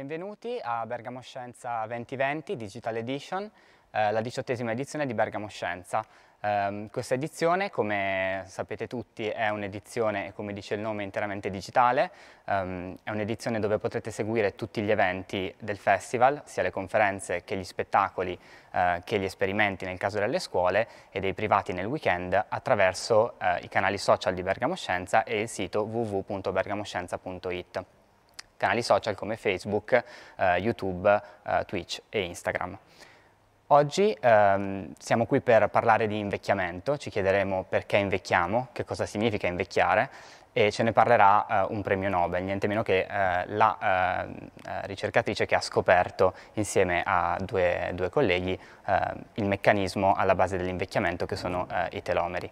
Benvenuti a Bergamo Scienza 2020 Digital Edition, eh, la diciottesima edizione di Bergamo Scienza. Eh, questa edizione, come sapete tutti, è un'edizione, come dice il nome, interamente digitale. Eh, è un'edizione dove potrete seguire tutti gli eventi del festival, sia le conferenze che gli spettacoli, eh, che gli esperimenti nel caso delle scuole e dei privati nel weekend attraverso eh, i canali social di Bergamo Scienza e il sito www.bergamoscienza.it canali social come Facebook, eh, YouTube, eh, Twitch e Instagram. Oggi ehm, siamo qui per parlare di invecchiamento, ci chiederemo perché invecchiamo, che cosa significa invecchiare e ce ne parlerà eh, un premio Nobel, niente meno che eh, la ehm, eh, ricercatrice che ha scoperto insieme a due, due colleghi ehm, il meccanismo alla base dell'invecchiamento che sono eh, i telomeri.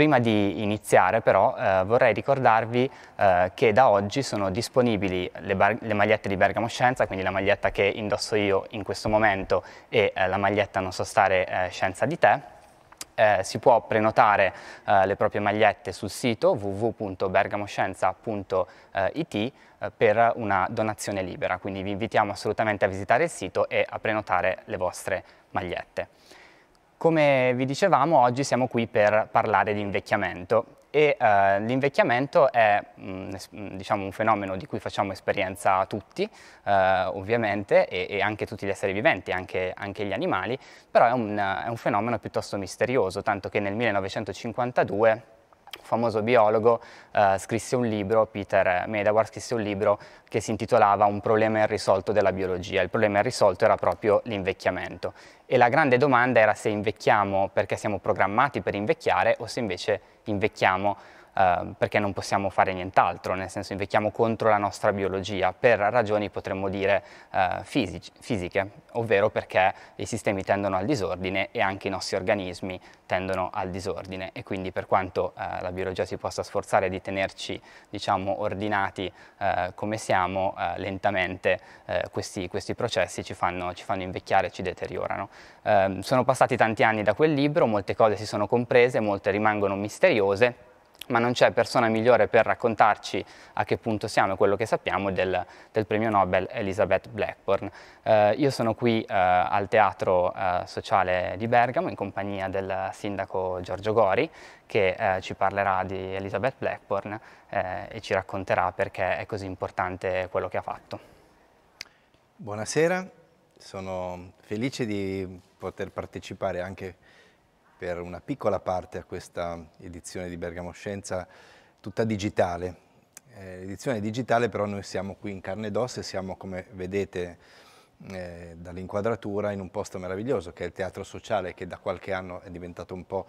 Prima di iniziare però eh, vorrei ricordarvi eh, che da oggi sono disponibili le, le, magliette di Bergamo Scienza, quindi la maglietta che indosso io in questo momento e eh, la maglietta Non so stare eh, scienza di te. Eh, si può prenotare eh, le proprie magliette sul sito www.bergamoscienza.it eh, eh, per una donazione libera, quindi vi invitiamo assolutamente a visitare il sito e a prenotare le vostre magliette. Come vi dicevamo, oggi siamo qui per parlare di invecchiamento e eh, l'invecchiamento è mh, mm, mm, diciamo, un fenomeno di cui facciamo esperienza tutti, eh, ovviamente, e, e, anche tutti gli esseri viventi, anche, anche gli animali, però è un, è un fenomeno piuttosto misterioso, tanto che nel 1952 famoso biologo, eh, scrisse un libro, Peter Medawar scrisse un libro che si intitolava Un problema irrisolto della biologia. Il problema irrisolto era proprio l'invecchiamento. E la grande domanda era se invecchiamo perché siamo programmati per invecchiare o se invece invecchiamo Ehm, perché non possiamo fare nient'altro, nel senso invecchiamo contro la nostra biologia per ragioni potremmo dire eh, fisici, fisiche, ovvero perché i sistemi tendono al disordine e anche i nostri organismi tendono al disordine e quindi per quanto eh, la biologia si possa sforzare di tenerci diciamo ordinati eh, come siamo, eh, lentamente eh, questi, questi, processi ci fanno, ci fanno invecchiare, ci deteriorano. Ehm, sono passati tanti anni da quel libro, molte cose si sono comprese, molte rimangono misteriose ma non c'è persona migliore per raccontarci a che punto siamo e quello che sappiamo del, del premio Nobel Elizabeth Blackburn. Eh, io sono qui eh, al Teatro eh, Sociale di Bergamo in compagnia del sindaco Giorgio Gori che eh, ci parlerà di Elizabeth Blackburn eh, e ci racconterà perché è così importante quello che ha fatto. Buonasera, sono felice di poter partecipare anche a per una piccola parte a questa edizione di Bergamo Scienza tutta digitale. Eh, edizione digitale però noi siamo qui in carne ed ossa e siamo come vedete eh, dall'inquadratura in un posto meraviglioso che è il Teatro Sociale che da qualche anno è diventato un po'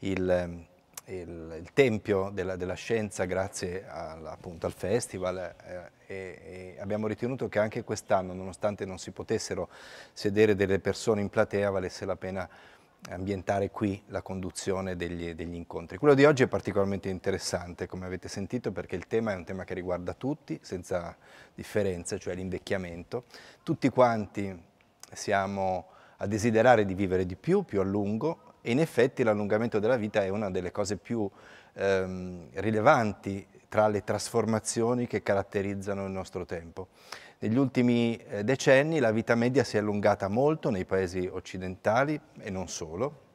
il, il, il tempio della, della, scienza grazie al, appunto al festival eh, e, e abbiamo ritenuto che anche quest'anno nonostante non si potessero sedere delle persone in platea valesse la pena ambientare qui la conduzione degli, degli, incontri. Quello di oggi è particolarmente interessante, come avete sentito, perché il tema è un tema che riguarda tutti, senza differenze, cioè l'invecchiamento. Tutti quanti siamo a desiderare di vivere di più, più a lungo, e in effetti l'allungamento della vita è una delle cose più ehm, rilevanti tra le trasformazioni che caratterizzano il nostro tempo. Negli ultimi eh, decenni la vita media si è allungata molto nei paesi occidentali e non solo,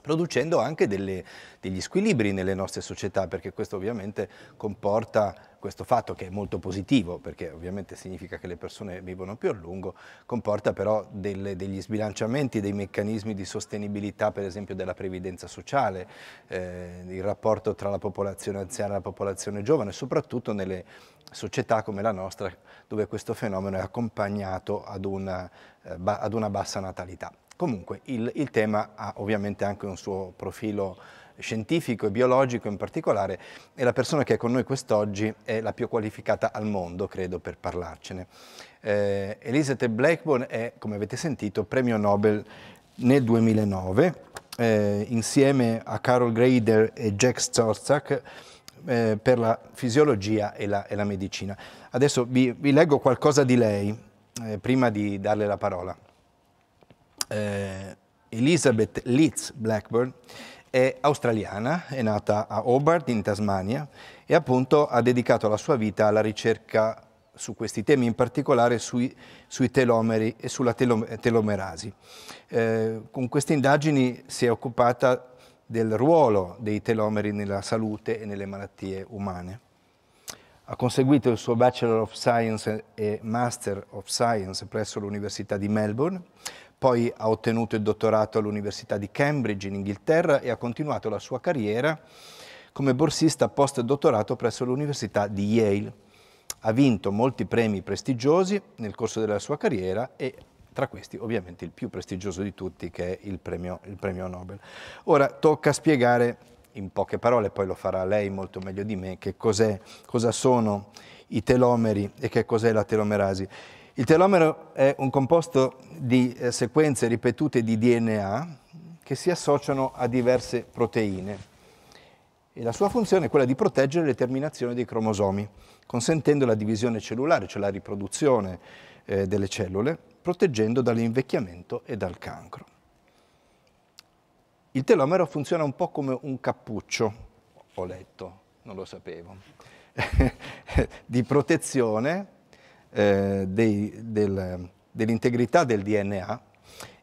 producendo anche delle, degli squilibri nelle nostre società, perché questo ovviamente comporta questo fatto che è molto positivo, perché ovviamente significa che le persone vivono più a lungo, comporta però delle, degli sbilanciamenti dei meccanismi di sostenibilità, per esempio della previdenza sociale, eh, il rapporto tra la popolazione anziana e la popolazione giovane, soprattutto nelle società come la nostra, dove questo fenomeno è accompagnato ad una, eh, ad una bassa natalità. Comunque il, il tema ha ovviamente anche un suo profilo scientifico e biologico in particolare, e la persona che è con noi quest'oggi è la più qualificata al mondo, credo, per parlarcene. Eh, Elizabeth Blackburn è, come avete sentito, premio Nobel nel 2009, eh, insieme a Carol Grader e Jack Storzak, eh, per la fisiologia e la, e la medicina. Adesso vi, vi, leggo qualcosa di lei eh, prima di darle la parola. Eh, Elizabeth Leeds Blackburn è australiana, è nata a Hobart in Tasmania e appunto ha dedicato la sua vita alla ricerca su questi temi, in particolare sui, sui telomeri e sulla telo, telomerasi. Eh, con queste indagini si è occupata del ruolo dei telomeri nella salute e nelle malattie umane. Ha conseguito il suo Bachelor of Science e Master of Science presso l'Università di Melbourne, poi ha ottenuto il dottorato all'Università di Cambridge in Inghilterra e ha continuato la sua carriera come borsista post-dottorato presso l'Università di Yale. Ha vinto molti premi prestigiosi nel corso della sua carriera e tra questi ovviamente il più prestigioso di tutti che è il premio, il premio Nobel. Ora tocca spiegare in poche parole, poi lo farà lei molto meglio di me, che cosa sono i telomeri e che cos'è la telomerasi. Il telomero è un composto di eh, sequenze ripetute di DNA che si associano a diverse proteine. E la sua funzione è quella di proteggere le terminazioni dei cromosomi, consentendo la divisione cellulare, cioè la riproduzione eh, delle cellule, proteggendo dall'invecchiamento e dal cancro. Il telomero funziona un po' come un cappuccio, ho letto, non lo sapevo, di protezione eh, del, dell'integrità del DNA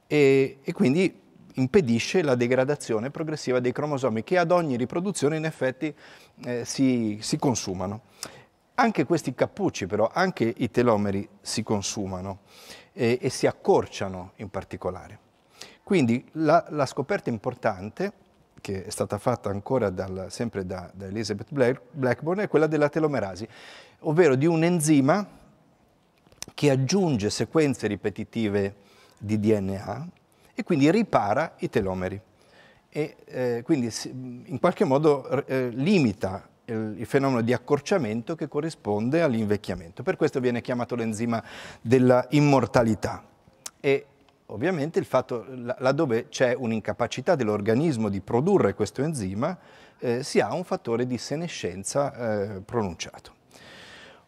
e, e quindi impedisce la degradazione progressiva dei cromosomi che ad ogni riproduzione in effetti eh, si, si, consumano. Anche questi cappucci però, anche i telomeri si consumano eh, e, si accorciano in particolare. Quindi la, la, scoperta importante, che è stata fatta ancora dal, sempre da, da Elizabeth Blackburn, è quella della telomerasi, ovvero di un enzima che aggiunge sequenze ripetitive di DNA e quindi ripara i telomeri e eh, quindi in qualche modo eh, limita il, il, fenomeno di accorciamento che corrisponde all'invecchiamento. Per questo viene chiamato l'enzima della immortalità e ovviamente il fatto laddove c'è un'incapacità dell'organismo di produrre questo enzima eh, si ha un fattore di senescenza eh, pronunciato.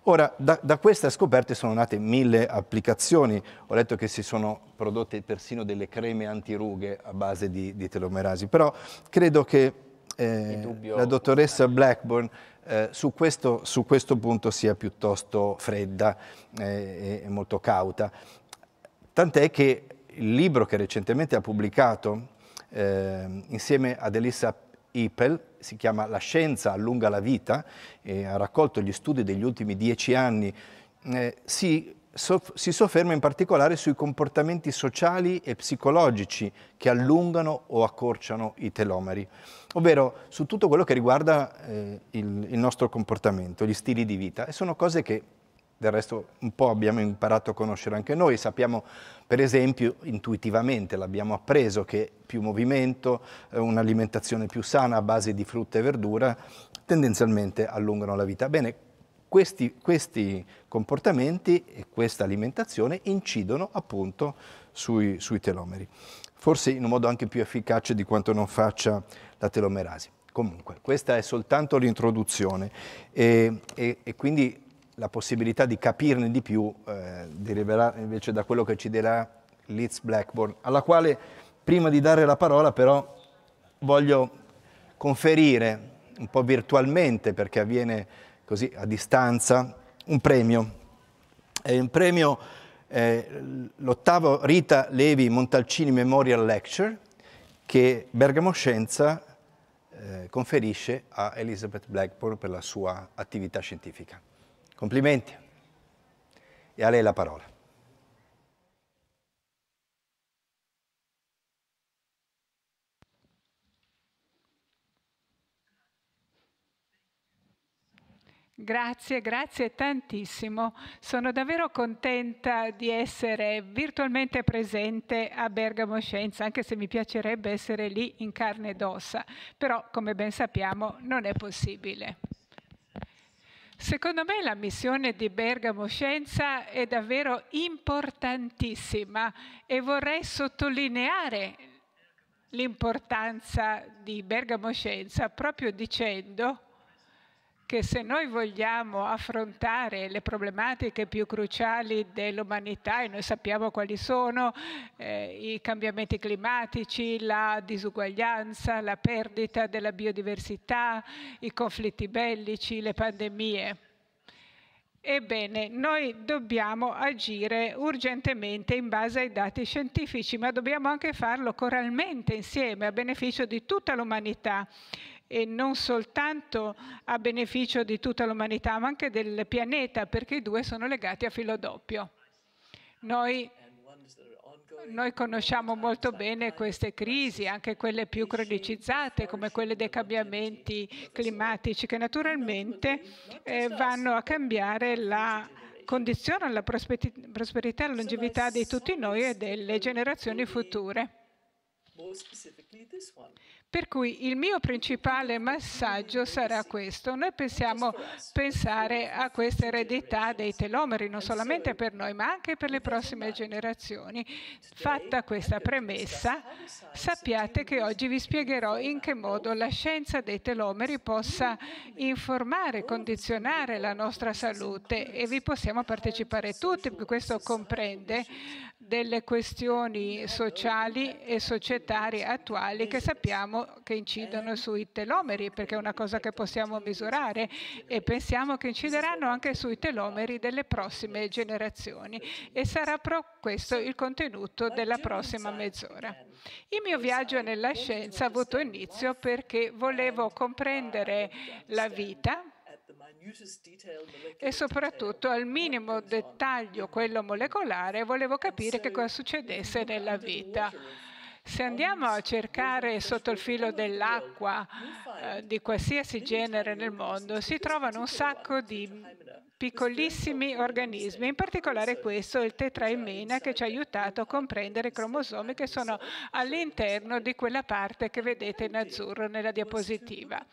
Ora, da, da, queste scoperte sono nate mille applicazioni, ho letto che si sono prodotte persino delle creme antirughe a base di, di telomerasi, però credo che eh, la dottoressa Blackburn eh, su, questo, su, questo, punto sia piuttosto fredda eh, e molto cauta, tant'è che il libro che recentemente ha pubblicato ehm, insieme ad Elissa Ipel, si chiama La scienza allunga la vita, e ha raccolto gli studi degli ultimi dieci anni, eh, si, soff si sofferma in particolare sui comportamenti sociali e psicologici che allungano o accorciano i telomeri, ovvero su tutto quello che riguarda eh, il, il nostro comportamento, gli stili di vita. E sono cose che del resto un po' abbiamo imparato a conoscere anche noi, sappiamo per esempio intuitivamente, l'abbiamo appreso, che più movimento, eh, un'alimentazione più sana a base di frutta e verdura tendenzialmente allungano la vita. Bene, questi, questi comportamenti e questa alimentazione incidono appunto sui, sui telomeri, forse in un modo anche più efficace di quanto non faccia la telomerasi. Comunque, questa è soltanto l'introduzione e, e, e quindi la possibilità di capirne di più eh, deriverà invece da quello che ci dirà Liz Blackburn, alla quale prima di dare la parola però voglio conferire un po' virtualmente perché avviene così a distanza un premio. È un premio eh, l'ottavo Rita Levi Montalcini Memorial Lecture che Bergamo Scienza eh, conferisce a Elizabeth Blackburn per la sua attività scientifica. Complimenti. E a lei la parola. Grazie, grazie tantissimo. Sono davvero contenta di essere virtualmente presente a Bergamo Scienza, anche se mi piacerebbe essere lì in carne ed ossa, però come ben sappiamo non è possibile. Secondo me la missione di Bergamo Scienza è davvero importantissima e vorrei sottolineare l'importanza di Bergamo Scienza proprio dicendo che se noi vogliamo affrontare le problematiche più cruciali dell'umanità, e noi sappiamo quali sono, eh, i cambiamenti climatici, la disuguaglianza, la perdita della biodiversità, i conflitti bellici, le pandemie. Ebbene, noi dobbiamo agire urgentemente in base ai dati scientifici, ma dobbiamo anche farlo coralmente insieme a beneficio di tutta l'umanità e non soltanto a beneficio di tutta l'umanità ma anche del pianeta perché i due sono legati a filo doppio. Noi, noi conosciamo molto bene queste crisi, anche quelle più cronicizzate come quelle dei cambiamenti climatici che naturalmente eh, vanno a cambiare la condizionano la prosperità e la longevità di tutti noi e delle generazioni future. Per cui il mio principale messaggio sarà questo. Noi pensiamo pensare a questa eredità dei telomeri, non solamente per noi, ma anche per le prossime generazioni. Fatta questa premessa, sappiate che oggi vi spiegherò in che modo la scienza dei telomeri possa informare, condizionare la nostra salute e vi possiamo partecipare tutti, questo comprende delle questioni sociali e societarie attuali che sappiamo che incidono sui telomeri, perché è una cosa che possiamo misurare e pensiamo che incideranno anche sui telomeri delle prossime generazioni e sarà questo il contenuto della prossima mezz'ora. Il mio viaggio nella scienza ha avuto inizio perché volevo comprendere la vita e soprattutto al minimo dettaglio, quello molecolare, volevo capire che cosa succedesse nella vita. Se andiamo a cercare sotto il filo dell'acqua eh, di qualsiasi genere nel mondo, si trovano un sacco di piccolissimi organismi, in particolare questo, il tetraimena, che ci ha aiutato a comprendere i cromosomi che sono all'interno di quella parte che vedete in azzurro nella diapositiva.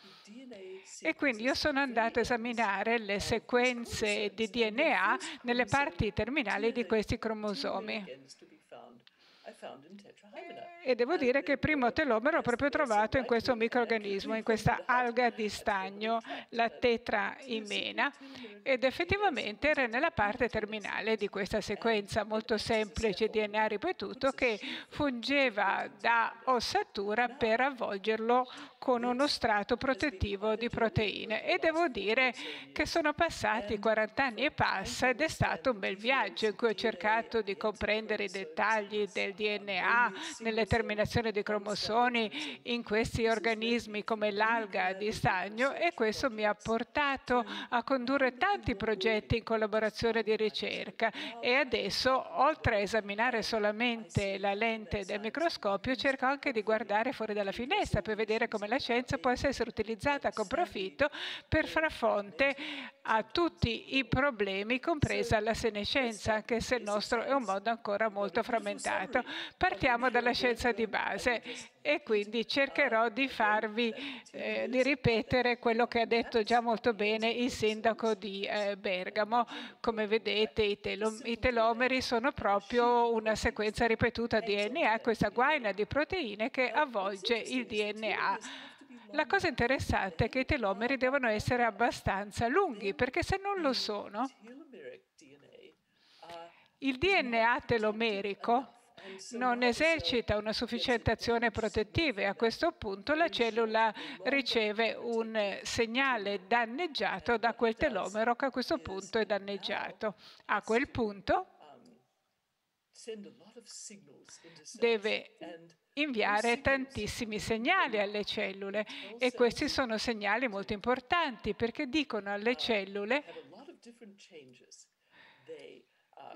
E quindi io sono andato a esaminare le sequenze di DNA nelle parti terminali di questi cromosomi e devo dire che il primo telomero è proprio trovato in questo microorganismo, in questa alga di stagno, la tetra imena, ed effettivamente era nella parte terminale di questa sequenza molto semplice DNA ripetuto che fungeva da ossatura per avvolgerlo con uno strato protettivo di proteine. E devo dire che sono passati 40 anni e passa ed è stato un bel viaggio in cui ho cercato di comprendere i dettagli del DNA nelle determinazione dei cromosomi in questi organismi come l'alga di stagno e questo mi ha portato a condurre tanti progetti in collaborazione di ricerca e adesso oltre a esaminare solamente la lente del microscopio cerco anche di guardare fuori dalla finestra per vedere come la scienza possa essere utilizzata con profitto per far fronte a tutti i problemi, compresa la senescenza, anche se il nostro è un mondo ancora molto frammentato. Partiamo dalla scienza conoscenza di base e quindi cercherò di farvi eh, di ripetere quello che ha detto già molto bene il sindaco di eh, Bergamo. Come vedete i, telom i, telomeri sono proprio una sequenza ripetuta di DNA, questa guaina di proteine che avvolge il DNA. La cosa interessante è che i telomeri devono essere abbastanza lunghi perché se non lo sono il DNA telomerico non esercita una sufficiente azione protettiva e a questo punto la cellula riceve un segnale danneggiato da quel telomero che a questo punto è danneggiato. A quel punto um, deve inviare tantissimi segnali alle cellule e questi sono segnali molto importanti perché dicono alle uh, cellule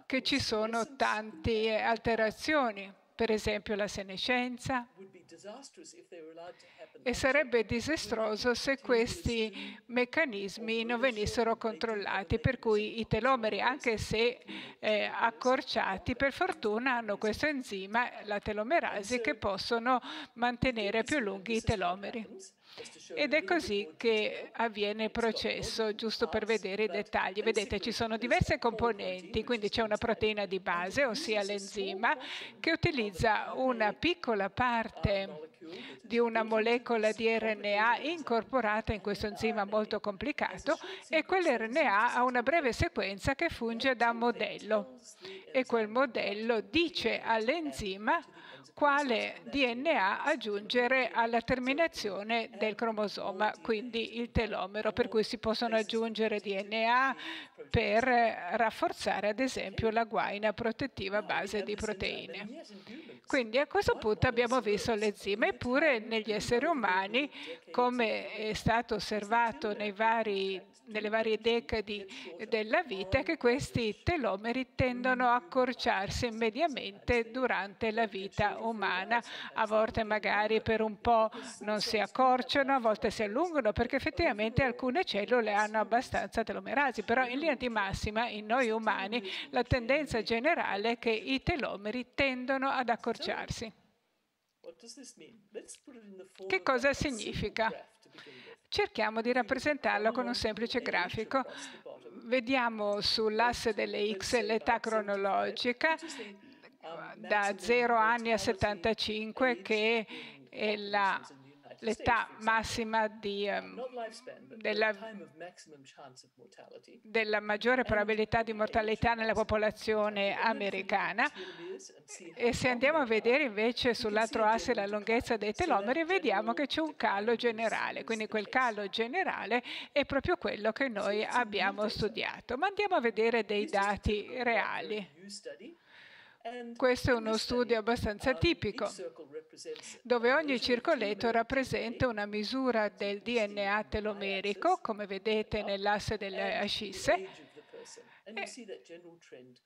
che ci sono tante alterazioni, per esempio la senescenza, e sarebbe disastroso se questi meccanismi non venissero controllati, per cui i telomeri, anche se eh, accorciati, per fortuna hanno questo enzima, la telomerasi, che possono mantenere più lunghi i telomeri. Ed è così che avviene il processo, giusto per vedere i dettagli. Vedete, ci sono diverse componenti, quindi c'è una proteina di base, ossia l'enzima, che utilizza una piccola parte di una molecola di RNA incorporata in questo enzima molto complicato e quell'RNA ha una breve sequenza che funge da modello e quel modello dice all'enzima quale DNA aggiungere alla terminazione del cromosoma, quindi il telomero, per cui si possono aggiungere DNA per rafforzare ad esempio la guaina protettiva a base di proteine. Quindi a questo punto abbiamo visto l'enzima, eppure negli esseri umani, come è stato osservato nei vari nelle varie decadi della vita è che questi telomeri tendono a accorciarsi mediamente durante la vita umana. A volte magari per un po' non si accorciano, a volte si allungano perché effettivamente alcune cellule hanno abbastanza telomerasi, però in linea di massima in noi umani la tendenza generale è che i telomeri tendono ad accorciarsi. Che cosa significa? Cerchiamo di rappresentarlo con un semplice grafico. Vediamo sull'asse delle X l'età cronologica da 0 anni a 75 che è la Certo, l'età massima di, ehm, della, della maggiore probabilità di mortalità nella popolazione americana. E se andiamo a vedere invece sull'altro asse la lunghezza dei telomeri, vediamo che c'è un calo generale. Quindi quel calo generale è proprio quello che noi abbiamo studiato. Ma andiamo a vedere dei dati reali. Questo è uno studio abbastanza um, tipico, dove ogni circoletto rappresenta una misura del DNA telomerico, come vedete uh, nell'asse delle ascisse,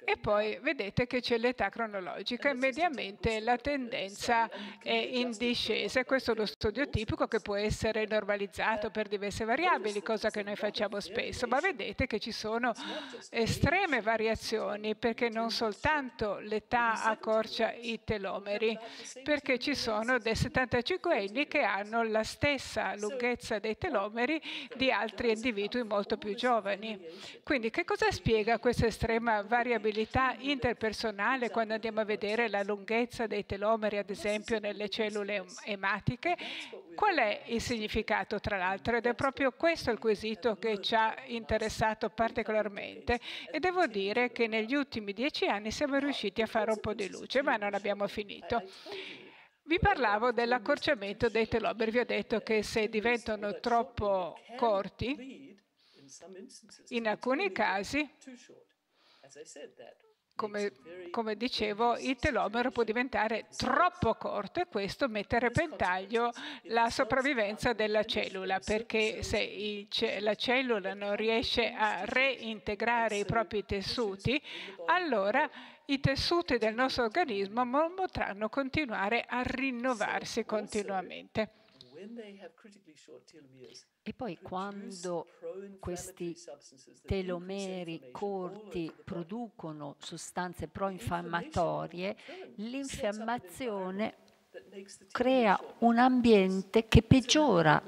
e poi vedete che c'è l'età cronologica e mediamente la tendenza è in discesa. questo è lo studio tipico che può essere normalizzato uh, per diverse variabili, cosa che noi facciamo spesso, ma vedete che ci sono estreme variazioni perché non soltanto l'età accorcia i telomeri, perché ci sono dei 75 anni che hanno la stessa lunghezza dei telomeri di altri individui molto più giovani. Quindi che cosa spiega? a questa estrema variabilità interpersonale quando andiamo a vedere la lunghezza dei telomeri, ad esempio, nelle cellule ematiche. Qual è il significato, tra l'altro? Ed è proprio questo il quesito che ci ha interessato particolarmente e devo dire che negli ultimi dieci anni siamo riusciti a fare un po' di luce, ma non abbiamo finito. Vi parlavo dell'accorciamento dei telomeri, vi ho detto che se diventano troppo corti, in alcuni casi, come, come, dicevo, il telomero può diventare troppo corto e questo mette a repentaglio la sopravvivenza della cellula, perché se la cellula non riesce a reintegrare i uh, propri tessuti, allora i tessuti del nostro organismo non potranno continuare a rinnovarsi continuamente. E poi quando questi telomeri corti producono sostanze pro-infiammatorie, l'infiammazione crea un ambiente che peggiora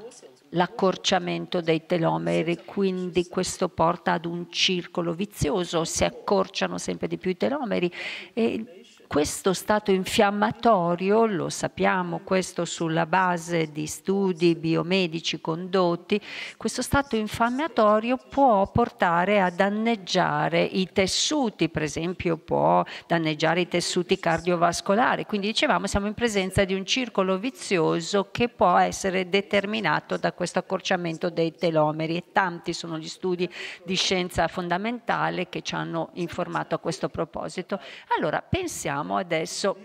l'accorciamento dei telomeri, quindi questo porta ad un circolo vizioso, si accorciano sempre di più i telomeri e questo stato infiammatorio, lo sappiamo questo sulla base di studi biomedici condotti, questo stato infiammatorio può portare a danneggiare i tessuti, per esempio può danneggiare i tessuti cardiovascolari, quindi dicevamo siamo in presenza di un circolo vizioso che può essere determinato da questo accorciamento dei telomeri e tanti sono gli studi di scienza fondamentale che ci hanno informato a questo proposito. Allora pensiamo arriviamo adesso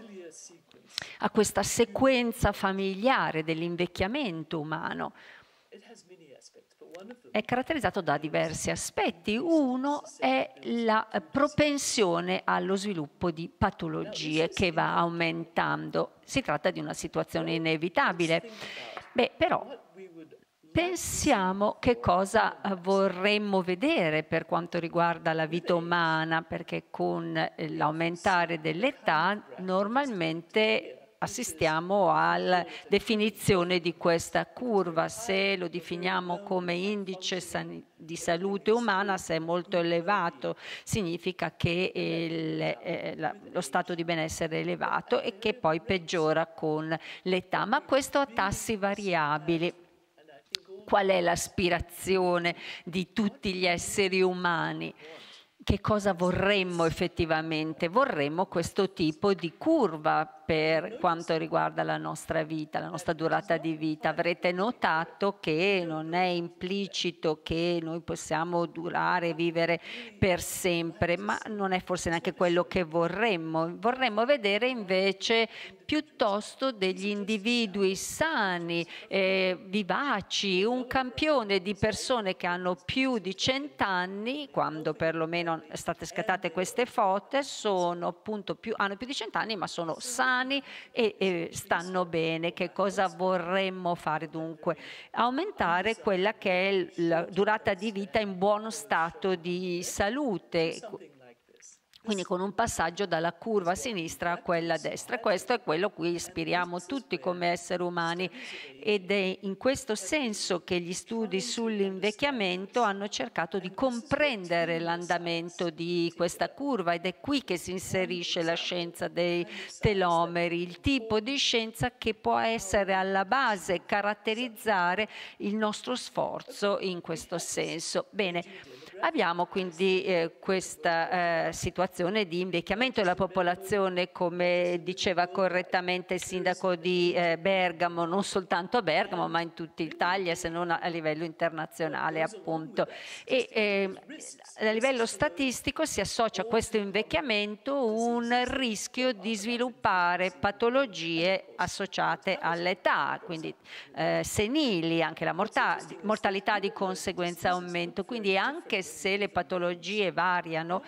a questa sequenza familiare dell'invecchiamento umano. È caratterizzato da diversi aspetti. Uno è la propensione allo sviluppo di patologie che va aumentando. Si tratta di una situazione inevitabile. Beh, però pensiamo che cosa eh, vorremmo vedere per quanto riguarda la vita umana, perché con eh, l'aumentare dell'età normalmente assistiamo alla definizione di questa curva. Se lo definiamo come indice di salute umana, se è molto elevato, significa che il, eh, la, lo stato di benessere è elevato e che poi peggiora con l'età, ma questo a tassi variabili qual è l'aspirazione di tutti gli esseri umani. Che cosa vorremmo effettivamente? Vorremmo questo tipo di curva per quanto riguarda la nostra vita, la nostra durata di vita. Avrete notato che non è implicito che noi possiamo durare, vivere per sempre, ma non è forse neanche quello che vorremmo. Vorremmo vedere invece piuttosto degli individui sani, eh, vivaci, un campione di persone che hanno più di cent'anni, quando perlomeno state scattate queste foto, sono appunto più, hanno più di cent'anni ma sono sani umani e, e stanno bene. Che cosa vorremmo fare dunque? Aumentare quella che è la durata di vita in buono stato di salute quindi con un passaggio dalla curva sinistra a quella destra. Questo è quello a cui ispiriamo tutti come esseri umani ed è in questo senso che gli studi sull'invecchiamento hanno cercato di comprendere l'andamento di questa curva ed è qui che si inserisce la scienza dei telomeri, il tipo di scienza che può essere alla base, caratterizzare il nostro sforzo in questo senso. Bene. Abbiamo quindi eh, questa eh, situazione di invecchiamento della popolazione, come diceva correttamente il sindaco di eh, Bergamo, non soltanto a Bergamo ma in tutta Italia, se non a, a livello internazionale appunto. E, ehm, a livello statistico si associa a questo invecchiamento un rischio di sviluppare patologie associate all'età, quindi eh, senili, anche la mortalità di conseguenza aumento. Quindi anche se le patologie variano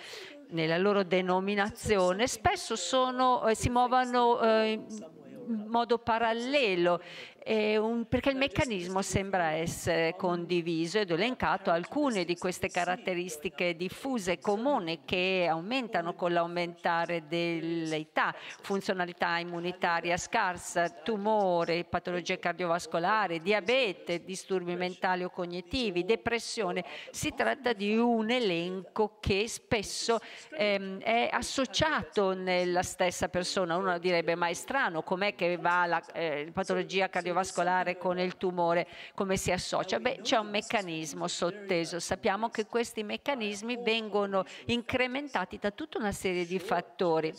nella loro denominazione, spesso sono, eh, si muovono eh, in modo parallelo un, perché il meccanismo sembra essere condiviso ed ho elencato alcune di queste caratteristiche diffuse e comuni che aumentano con l'aumentare dell'età, funzionalità immunitaria scarsa, tumore, patologie cardiovascolari, diabete, disturbi mentali o cognitivi, depressione. Si tratta di un elenco che spesso ehm, è associato nella stessa persona. Uno direbbe ma è strano com'è che va la eh, patologia cardiovascolare? cardiovascolare con il tumore, come si associa? Beh, c'è un meccanismo sotteso. Sappiamo che questi meccanismi vengono incrementati da tutta una serie di fattori.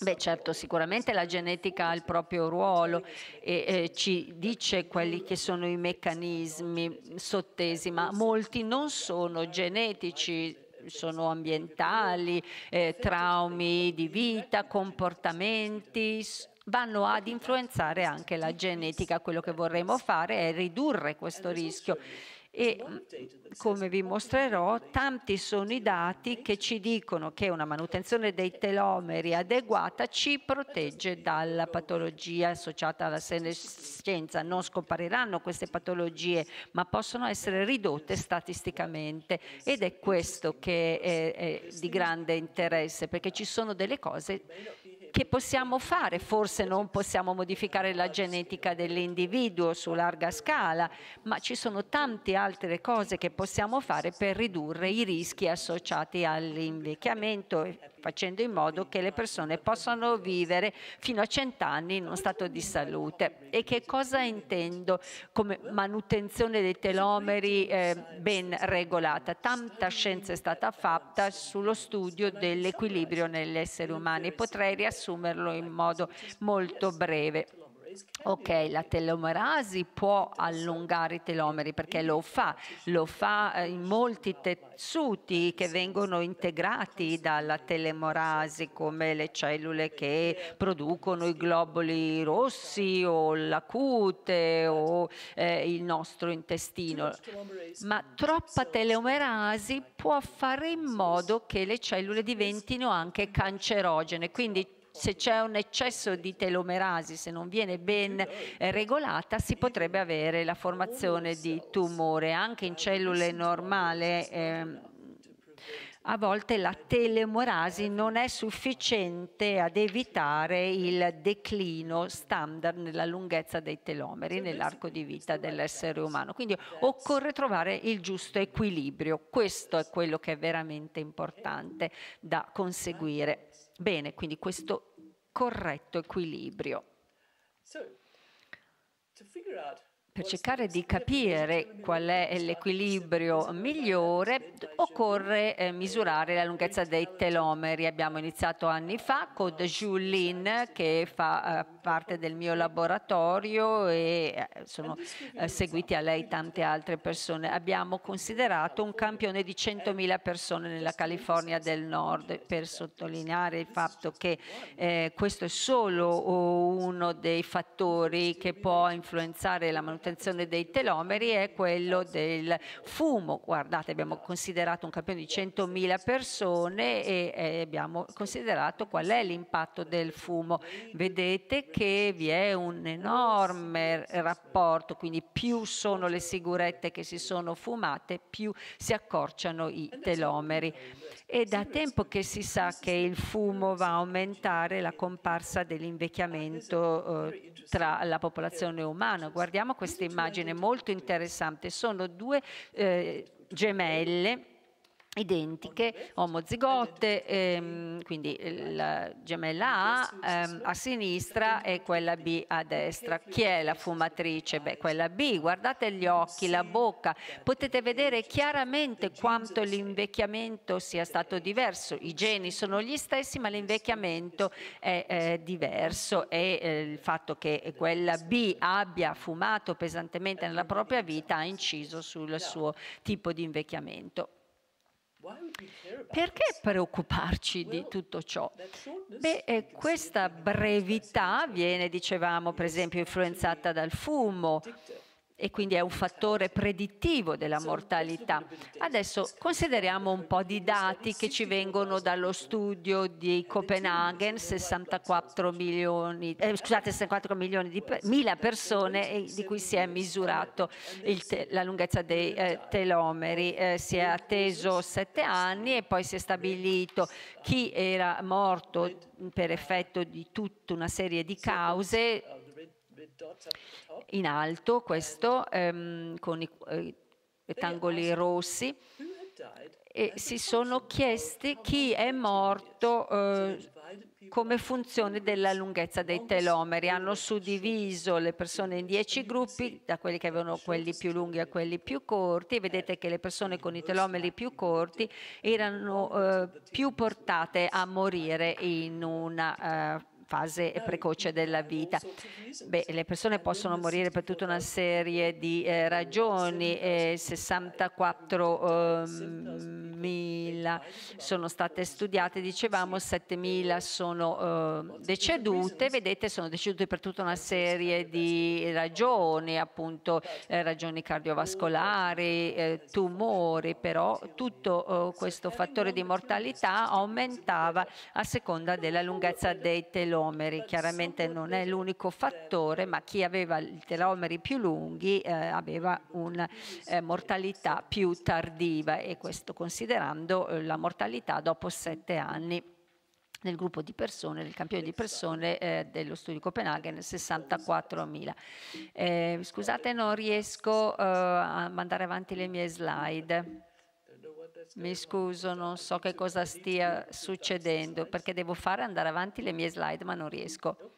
Beh certo, sicuramente la genetica ha il proprio ruolo e eh, ci dice quelli che sono i meccanismi sottesi, ma molti non sono genetici sono ambientali, eh, traumi di vita, comportamenti, vanno ad influenzare anche la genetica. Quello che vorremmo fare è ridurre questo rischio e come vi mostrerò tanti sono i dati che ci dicono che una manutenzione dei telomeri adeguata ci protegge dalla patologia associata alla senescenza. Non scompariranno queste patologie ma possono essere ridotte statisticamente ed è questo che è, è di grande interesse perché ci sono delle cose che possiamo fare? Forse non possiamo modificare la genetica dell'individuo su larga scala, ma ci sono tante altre cose che possiamo fare per ridurre i rischi associati all'invecchiamento facendo in modo che le persone possano vivere fino a 100 anni in uno stato di salute. E che cosa intendo come manutenzione dei telomeri eh, ben regolata? Tanta scienza è stata fatta sullo studio dell'equilibrio negli esseri umani. Potrei riassumerlo in modo molto breve. Ok, la telomerasi può allungare i telomeri perché lo fa, lo fa eh, in molti tessuti che vengono integrati dalla telomerasi come le cellule che producono i globuli rossi o la cute o eh, il nostro intestino. Ma troppa telomerasi può fare in modo che le cellule diventino anche cancerogene, quindi se c'è un eccesso di telomerasi, se non viene ben eh, regolata, si potrebbe avere la formazione di tumore anche in cellule normali. Eh, a volte la telomerasi non è sufficiente ad evitare il declino standard nella lunghezza dei telomeri nell'arco di vita dell'essere umano. Quindi occorre trovare il giusto equilibrio. Questo è quello che è veramente importante da conseguire. Bene, quindi questo corretto equilibrio. So, to figure out per cercare di capire qual è l'equilibrio migliore occorre eh, misurare la lunghezza dei telomeri. Abbiamo iniziato anni fa con Jules che fa eh, parte del mio laboratorio e eh, sono seguiti a lei tante altre persone. Abbiamo considerato un campione di 100.000 persone nella California del Nord per sottolineare il fatto che questo è solo oh, uno dei fattori che può influenzare la manutenzione attenzione dei telomeri è quello del fumo. Guardate, abbiamo considerato un campione di 100.000 persone e eh, abbiamo considerato qual è l'impatto del fumo. Vedete che vi è un enorme rapporto, quindi più sono le sigarette che si sono fumate, più si accorciano i telomeri. È da tempo che si sa che il fumo va a aumentare la comparsa dell'invecchiamento eh, tra la popolazione umana. Guardiamo questa questa immagine molto interessante. Sono due eh, gemelle identiche, omozigotte, ehm, quindi la gemella A ehm, a sinistra e quella B a destra. Chi è la fumatrice? Beh, quella B, guardate gli occhi, la bocca, potete vedere chiaramente quanto l'invecchiamento sia stato diverso, i geni sono gli stessi ma l'invecchiamento è eh, diverso e eh, il fatto che quella B abbia fumato pesantemente nella propria vita ha inciso sul suo tipo di invecchiamento. Perché preoccuparci di tutto ciò? Beh, eh, questa brevità viene, dicevamo, per esempio influenzata dal fumo e quindi è un fattore predittivo della mortalità. Adesso consideriamo un po' di dati che ci vengono dallo studio di Copenaghen, 64 milioni, eh, scusate, 64 milioni di mila persone eh, di cui si è misurato te, la lunghezza dei eh, telomeri. Eh, si è atteso sette anni e poi si è stabilito chi era morto per effetto di tutta una serie di cause in alto, questo ehm, con i eh, rossi e eh, si sono chiesti chi è morto eh, come funzione della lunghezza dei telomeri. Hanno suddiviso le persone in dieci gruppi, da quelli che avevano quelli più lunghi a quelli più corti. Eh, Vedete che le persone con i telomeri più corti erano eh, più portate a morire in una eh, fase precoce della vita. Beh, le persone possono morire per tutta una serie di eh, ragioni, eh, 64 ehm, mila sono state studiate, dicevamo 7 mila sono ehm, decedute, vedete sono decedute per tutta una serie di ragioni, appunto eh, ragioni cardiovascolari, eh, tumori, però tutto eh, questo fattore di mortalità aumentava a seconda della lunghezza dei teloni telomeri, chiaramente non è l'unico fattore, ma chi aveva i telomeri più lunghi eh, aveva una eh, mortalità più tardiva e questo considerando eh, la mortalità dopo sette anni nel gruppo di persone, nel campione di persone eh, dello studio Copenaghen, 64.000. Eh, scusate, non riesco eh, a mandare avanti le mie slide mi scuso, non so che cosa stia succedendo perché devo fare andare avanti le mie slide ma non riesco.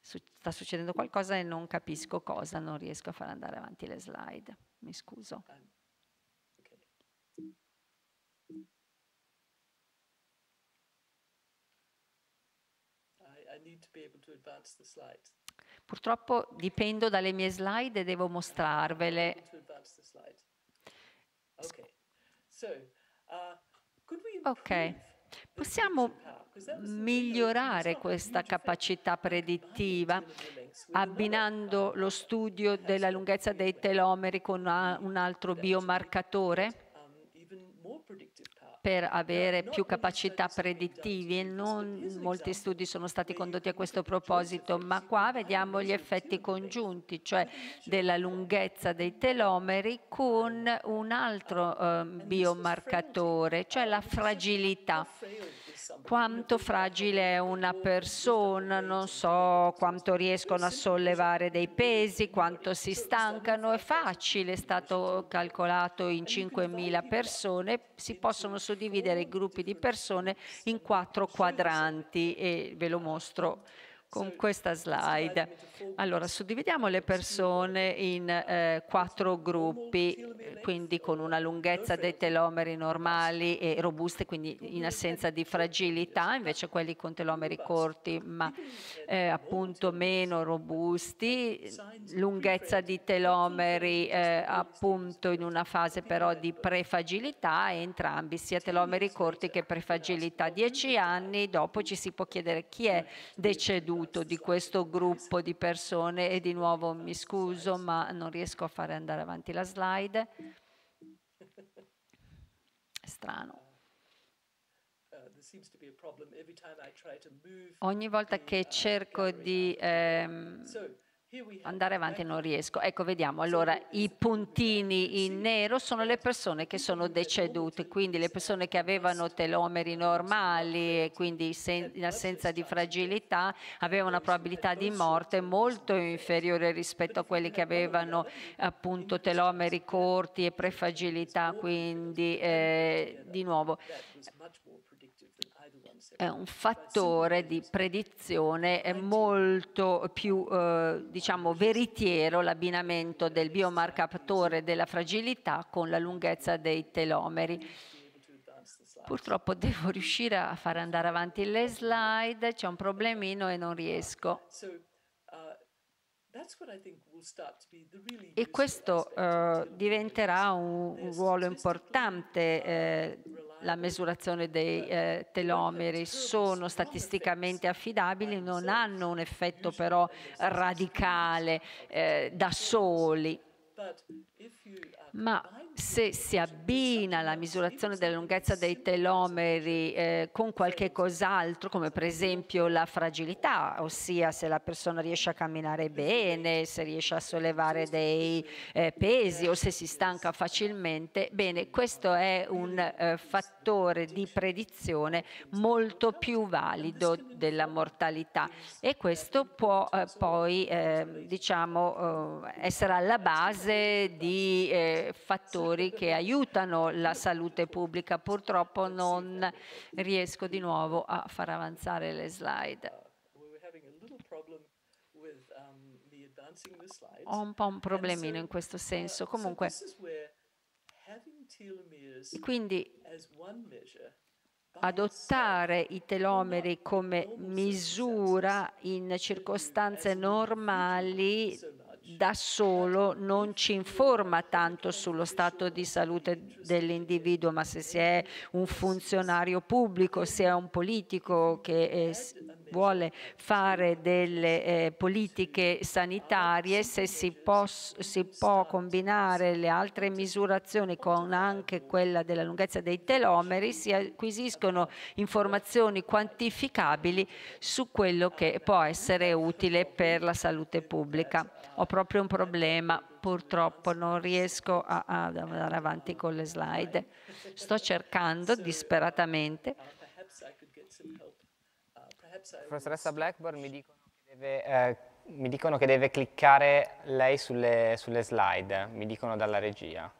Sta succedendo qualcosa e non capisco cosa, non riesco a far andare avanti le slide, mi scuso. Purtroppo dipendo dalle mie slide e devo mostrarvele. Uh, ok, possiamo migliorare questa capacità predittiva abbinando lo studio della lunghezza dei telomeri con uh, un altro biomarcatore? per ecco, avere più capacità predittive. non molti studi sono stati condotti a questo proposito, ma qua vediamo gli effetti congiunti, cioè della lunghezza dei telomeri con un altro eh, biomarcatore, cioè la fragilità quanto fragile è una persona, non so quanto riescono a sollevare dei pesi, quanto si stancano, è facile, è stato calcolato in 5.000 persone, si possono suddividere i gruppi di persone in quattro quadranti e ve lo mostro con questa slide. Allora, suddividiamo le persone in eh, quattro gruppi, quindi con una lunghezza dei telomeri normali e robuste, quindi in assenza di fragilità, invece quelli con telomeri corti ma eh, appunto meno robusti, lunghezza di telomeri eh, appunto in una fase però di prefagilità entrambi, sia telomeri corti che prefagilità. Dieci anni dopo ci si può chiedere chi è deceduto saluto di questo gruppo di persone e di nuovo mi scuso ma non riesco a fare andare avanti la slide. Strano. Uh, Ogni volta che uh, cerco di ehm, andare avanti non riesco. Ecco, vediamo. Allora, i puntini in nero sono le persone che sono decedute, quindi le persone che avevano telomeri normali e quindi in assenza di fragilità avevano una probabilità di morte molto inferiore rispetto a quelli che avevano appunto telomeri corti e prefragilità, quindi eh, di nuovo è un fattore di predizione molto più eh, diciamo, veritiero l'abbinamento del biomarcatore della fragilità con la lunghezza dei telomeri. Purtroppo devo riuscire a far andare avanti le slide, c'è un problemino e non riesco. E questo eh, diventerà un, ruolo importante eh, la misurazione dei eh, telomeri sono statisticamente affidabili, non hanno un effetto però radicale eh, da soli ma se si abbina la misurazione della lunghezza dei telomeri eh, con qualche cos'altro, come per esempio la fragilità, ossia se la persona riesce a camminare bene, se riesce a sollevare dei eh, pesi o se si stanca facilmente, bene, questo è un eh, fattore di predizione molto più valido della mortalità e questo può eh, poi eh, diciamo, eh, essere alla base di eh, fattori che aiutano la salute pubblica. Purtroppo non riesco di nuovo a far avanzare le slide. Ho un po' un problemino in questo senso. Comunque, quindi adottare i telomeri come misura in circostanze normali da solo non ci informa tanto sullo stato di salute dell'individuo, ma se si è un funzionario pubblico, se è un politico che è vuole fare delle eh, politiche sanitarie, se si può, si può, combinare le altre misurazioni con anche quella della lunghezza dei telomeri, si acquisiscono informazioni quantificabili su quello che può essere utile per la salute pubblica. Ho proprio un problema, purtroppo non riesco a andare avanti con le slide. Sto cercando disperatamente professoressa Blackburn mi dicono che deve, eh, mi dicono che deve cliccare lei sulle, sulle slide, mi dicono dalla regia.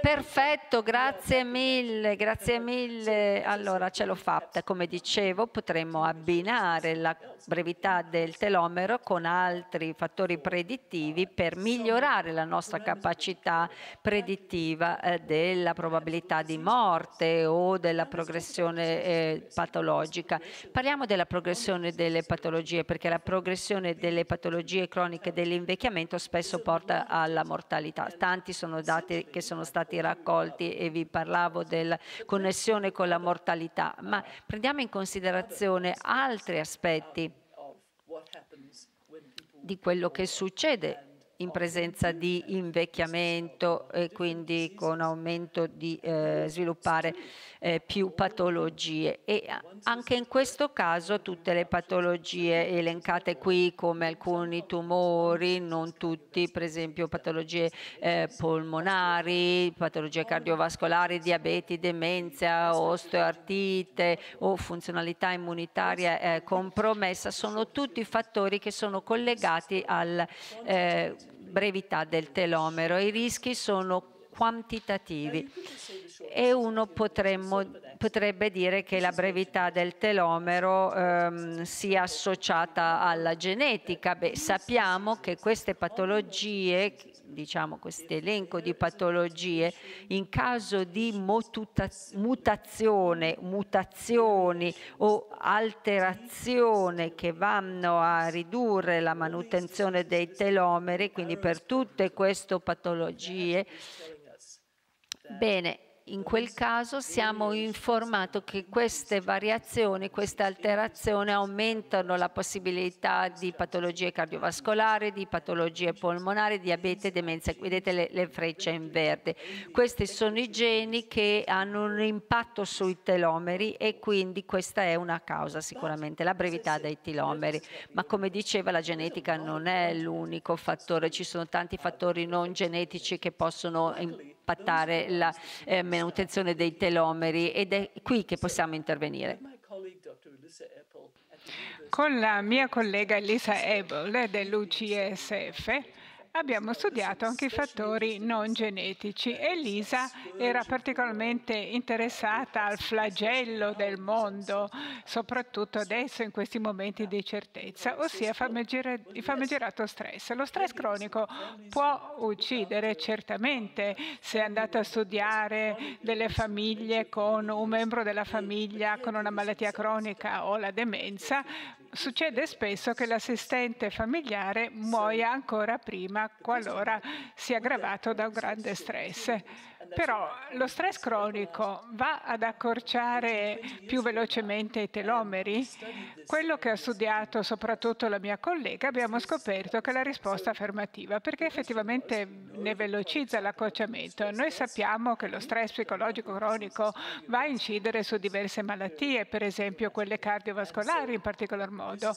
Perfetto, grazie mille, grazie mille. Allora ce l'ho fatta. Come dicevo, potremmo abbinare la brevità del telomero con altri fattori predittivi per migliorare la nostra capacità predittiva eh, della probabilità di morte o della progressione eh, patologica. Parliamo della progressione delle patologie perché la progressione delle patologie croniche dell'invecchiamento spesso porta alla mortalità. Tanti sono dati che sono stati raccolti e vi parlavo della connessione con la mortalità, ma prendiamo in considerazione altri aspetti di quello che succede in presenza di invecchiamento e quindi con aumento di eh, sviluppare eh, più patologie e anche in questo caso tutte le patologie elencate qui come alcuni tumori, non tutti, per esempio patologie eh, polmonari, patologie cardiovascolari, diabeti, demenza, osteoartite o funzionalità immunitaria eh, compromessa, sono tutti fattori che sono collegati al eh, brevità del telomero. I rischi sono quantitativi e uno potremmo, potrebbe dire che la brevità del telomero ehm, sia associata alla genetica. Beh, sappiamo che queste patologie diciamo, questo elenco di patologie, in caso di mutazione, mutazioni o alterazione che vanno a ridurre la manutenzione dei telomeri, quindi per tutte queste patologie, Bene, in quel caso siamo informati che queste variazioni, queste alterazioni aumentano la possibilità di patologie cardiovascolari, di patologie polmonari, diabete, demenza. Vedete le, le frecce in verde. Questi sono i geni che hanno un impatto sui telomeri e quindi questa è una causa sicuramente, la brevità dei telomeri. Ma come diceva la genetica non è l'unico fattore, ci sono tanti fattori non genetici che possono impattare la eh, manutenzione dei telomeri ed è qui che possiamo intervenire. Con la mia collega Elisa Ebel dell'UCSF abbiamo studiato anche i fattori non genetici Elisa era particolarmente interessata al flagello del mondo, soprattutto adesso in questi momenti di certezza, ossia il famigerato stress. Lo stress cronico può uccidere certamente se andate a studiare delle famiglie con un membro della famiglia con una malattia cronica o la demenza, Succede spesso che l'assistente familiare muoia ancora prima qualora sia aggravato da un grande stress. Però lo stress cronico va ad accorciare più velocemente i telomeri? Quello che ha studiato soprattutto la mia collega, abbiamo scoperto che la risposta è affermativa, perché effettivamente ne velocizza l'accorciamento. Noi sappiamo che lo stress psicologico cronico va a incidere su diverse malattie, per esempio quelle cardiovascolari in particolar modo,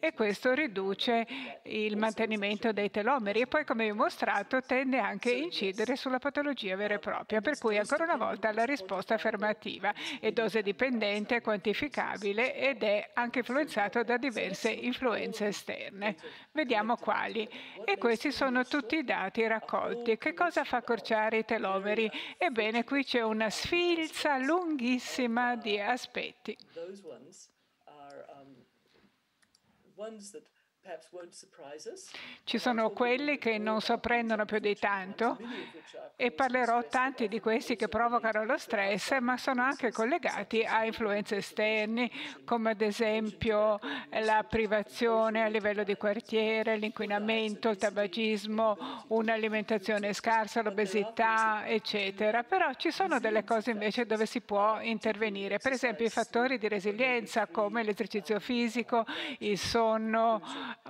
e questo riduce il mantenimento dei telomeri e poi, come vi ho mostrato, tende anche a incidere sulla patologia vera e propria propria. Per cui ancora una volta la risposta affermativa è dose dipendente quantificabile ed è anche influenzata da diverse influenze esterne. Vediamo quali. E questi sono tutti i dati raccolti. Che cosa fa accorciare i telomeri? Ebbene, qui c'è una sfilza lunghissima di aspetti. Those ones are um, ones that ci sono quelli che non sorprendono più di tanto e parlerò tanti di questi che provocano lo stress, ma sono anche collegati a influenze esterne, come ad esempio la privazione a livello di quartiere, l'inquinamento, il tabagismo, un'alimentazione scarsa, l'obesità, eccetera. Però ci sono delle cose invece dove si può intervenire, per esempio i fattori di resilienza come l'esercizio um, fisico, uh, il sonno,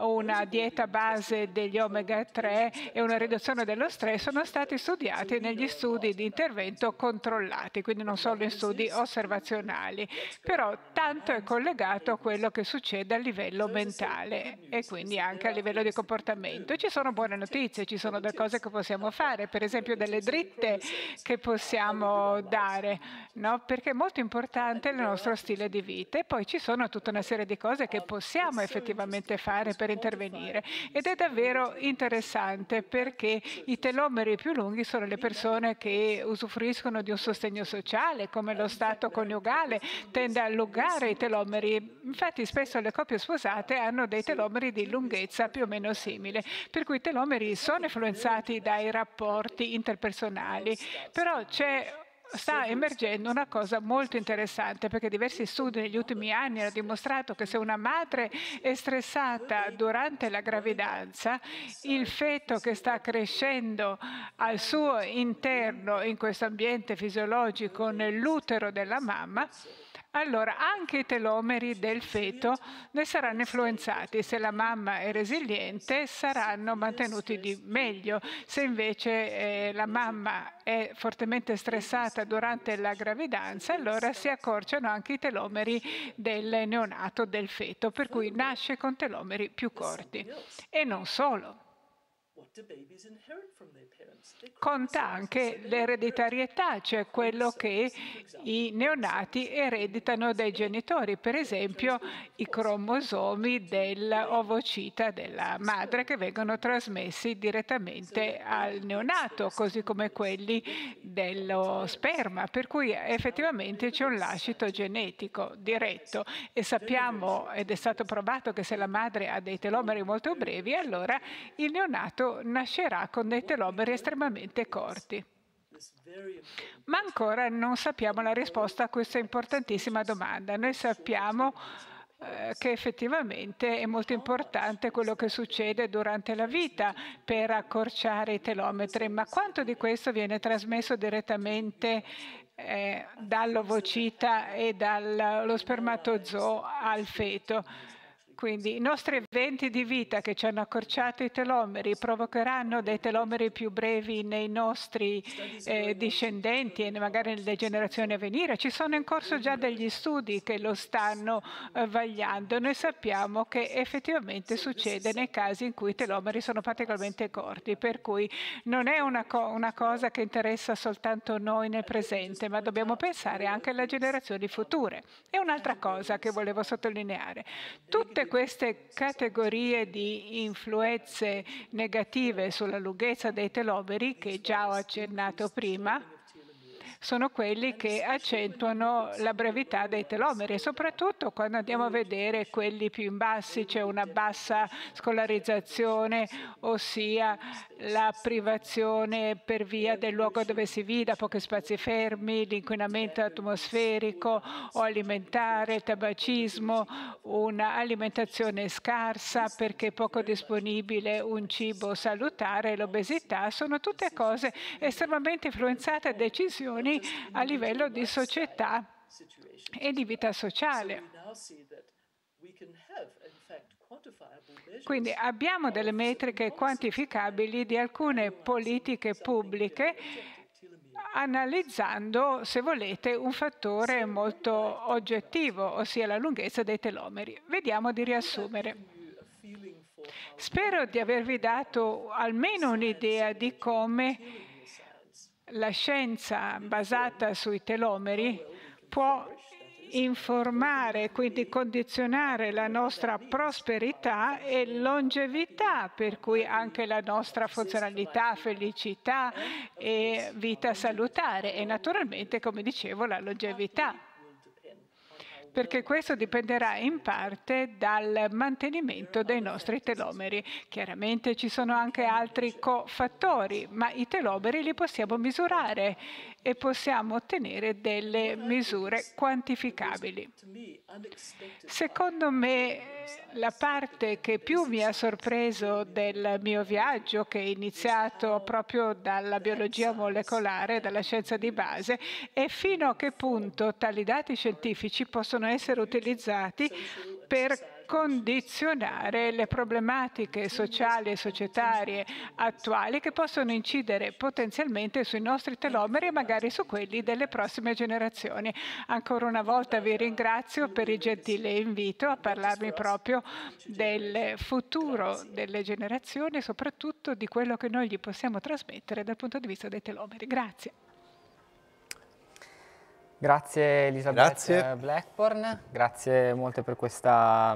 una dieta base degli omega 3 e una riduzione dello stress sono stati studiati negli studi di intervento controllati, quindi non solo in studi osservazionali, però tanto è collegato a quello che succede a livello mentale e quindi anche a livello di comportamento. Ci sono buone notizie, ci sono delle cose che possiamo fare, per esempio delle dritte che possiamo dare, no? perché è molto importante il nostro stile di vita e poi ci sono tutta una serie di cose che possiamo effettivamente fare persone per intervenire. Ed è davvero interessante perché i telomeri più lunghi sono le persone che usufruiscono di un sostegno sociale, come lo stato coniugale tende a allungare i telomeri. Infatti spesso le coppie sposate hanno dei telomeri di lunghezza più o meno simile, per cui i telomeri sono influenzati dai rapporti interpersonali. Però c'è sta emergendo una cosa molto interessante perché diversi studi negli ultimi anni hanno dimostrato che se una madre è stressata durante la gravidanza, il feto che sta crescendo al suo interno in questo ambiente fisiologico nell'utero della mamma allora anche i telomeri del feto ne saranno influenzati. Se la mamma è resiliente saranno mantenuti di meglio, se invece eh, la mamma è fortemente stressata durante la gravidanza, allora si accorciano anche i telomeri del neonato, del feto, per cui nasce con telomeri più corti. E non solo. What do babies inherit from their parents? conta anche l'ereditarietà, cioè quello che i neonati ereditano dai genitori, per esempio i cromosomi dell'ovocita della madre che vengono trasmessi direttamente al neonato, così come quelli dello sperma, per cui effettivamente c'è un lascito genetico diretto e sappiamo ed è stato provato che se la madre ha dei telomeri molto brevi, allora il neonato nascerà con dei telomeri estremamente estremamente corti. Ma ancora non sappiamo la risposta a questa importantissima domanda. Noi sappiamo eh, che effettivamente è molto importante quello che succede durante la vita per accorciare i telometri, ma quanto di questo viene trasmesso direttamente eh, dall'ovocita e dallo spermatozoo al feto? Quindi i nostri eventi di vita che ci hanno accorciato i telomeri provocheranno dei telomeri più brevi nei nostri eh, discendenti e magari nelle generazioni a venire. Ci sono in corso già degli studi che lo stanno eh, vagliando. Noi sappiamo che effettivamente succede nei casi in cui i telomeri sono particolarmente corti, per cui non è una, co una cosa che interessa soltanto noi nel presente, ma dobbiamo pensare anche alle generazioni future. E un'altra cosa che volevo sottolineare, tutte queste categorie di influenze negative sulla lunghezza dei telomeri, che già ho accennato prima, sono quelli che accentuano la brevità dei telomeri, soprattutto quando andiamo a vedere quelli più in bassi, c'è una bassa scolarizzazione, ossia la privazione per via del luogo dove si vive, pochi spazi fermi, l'inquinamento atmosferico o alimentare, il tabacismo, un'alimentazione scarsa perché poco disponibile un cibo salutare, l'obesità, sono tutte cose estremamente influenzate da decisioni situazioni a livello di società e di vita sociale. Quindi abbiamo delle metriche quantificabili di alcune politiche pubbliche analizzando, se volete, un fattore molto oggettivo, ossia la lunghezza dei telomeri. Vediamo di riassumere. Spero di avervi dato almeno un'idea di come la scienza basata sui telomeri può informare, quindi condizionare la nostra prosperità e longevità, per cui anche la nostra funzionalità, felicità e vita salutare e naturalmente, come dicevo, la longevità perché questo dipenderà in parte dal mantenimento dei nostri telomeri. Chiaramente ci sono anche altri cofattori, ma i telomeri li possiamo misurare e possiamo ottenere delle misure quantificabili. Secondo me la parte che più mi ha sorpreso del mio viaggio, che è iniziato proprio dalla biologia molecolare, dalla scienza di base, è fino a che punto tali dati scientifici possono essere utilizzati per condizionare le problematiche sociali e societarie attuali che possono incidere potenzialmente sui nostri telomeri e magari su quelli delle prossime generazioni. Ancora una volta vi ringrazio per il gentile invito a parlarvi proprio del futuro delle generazioni e soprattutto di quello che noi gli possiamo trasmettere dal punto di vista dei telomeri. Grazie. Grazie Elisabeth grazie. Blackburn, grazie molte per questa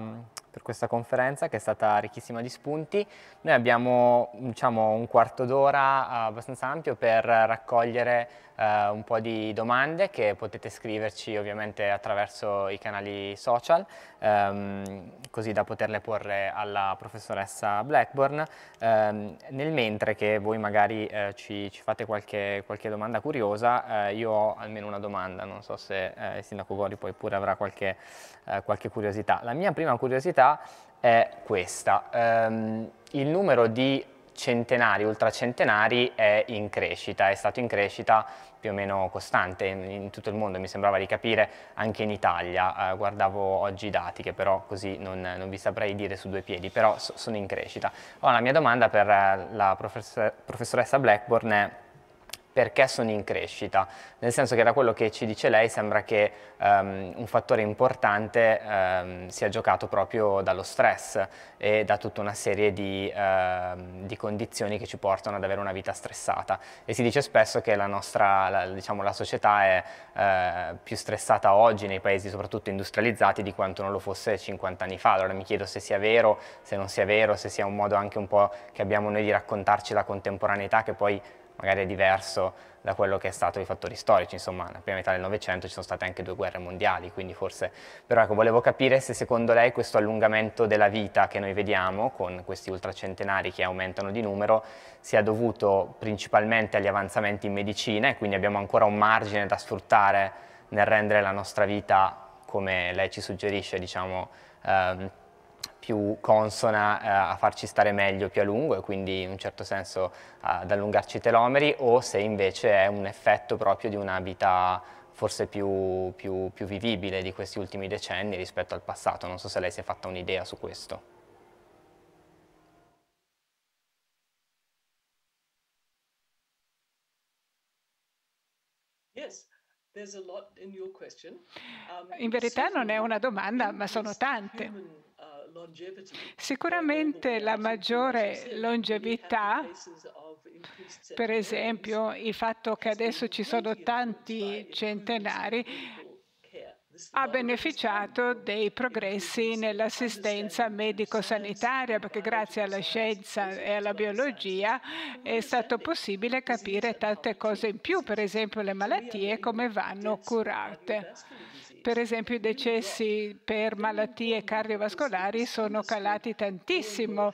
per questa conferenza che è stata ricchissima di spunti. Noi abbiamo diciamo, un quarto d'ora eh, abbastanza ampio per raccogliere eh, un po' di domande che potete scriverci ovviamente attraverso i canali social, ehm, così da poterle porre alla professoressa Blackburn, ehm, nel mentre che voi magari eh, ci, ci, fate qualche, qualche domanda curiosa, eh, io ho almeno una domanda, non so se eh, il sindaco Gori poi pure avrà qualche, eh, qualche curiosità. La mia prima curiosità realtà è questa. Um, il numero di centenari, ultracentenari è in crescita, è stato in crescita più o meno costante in, in tutto il mondo, mi sembrava di capire, anche in Italia, eh, guardavo oggi i dati che però così non, non, vi saprei dire su due piedi, però so, sono in crescita. Ora la mia domanda per eh, la professor professoressa Blackburn è perché sono in crescita, nel senso che da quello che ci dice lei sembra che um, un fattore importante um, sia giocato proprio dallo stress e da tutta una serie di, uh, di, condizioni che ci portano ad avere una vita stressata e si dice spesso che la nostra, la, diciamo, la società è uh, più stressata oggi nei paesi soprattutto industrializzati di quanto non lo fosse 50 anni fa, allora mi chiedo se sia vero, se non sia vero, se sia un modo anche un po' che abbiamo noi di raccontarci la contemporaneità che poi magari è diverso da quello che è stato i fattori storici, insomma nella prima metà del Novecento ci sono state anche due guerre mondiali, quindi forse... Però ecco, volevo capire se secondo lei questo allungamento della vita che noi vediamo, con questi ultracentenari che aumentano di numero, sia dovuto principalmente agli avanzamenti in medicina e quindi abbiamo ancora un margine da sfruttare nel rendere la nostra vita, come lei ci suggerisce, diciamo... Ehm, più consona eh, a farci stare meglio più a lungo e quindi in un certo senso ad allungarci i telomeri o se invece è un effetto proprio di una vita forse più, più, più vivibile di questi ultimi decenni rispetto al passato. Non so se lei si è fatta un'idea su questo. Um, in verità non è una domanda, ma sono tante. Sicuramente la maggiore longevità, per esempio il fatto che adesso ci sono tanti centenari, ha beneficiato dei progressi nell'assistenza medico-sanitaria perché grazie alla scienza e alla biologia è stato possibile capire tante cose in più, per esempio le malattie come vanno curate. Per esempio i decessi per malattie cardiovascolari sono calati tantissimo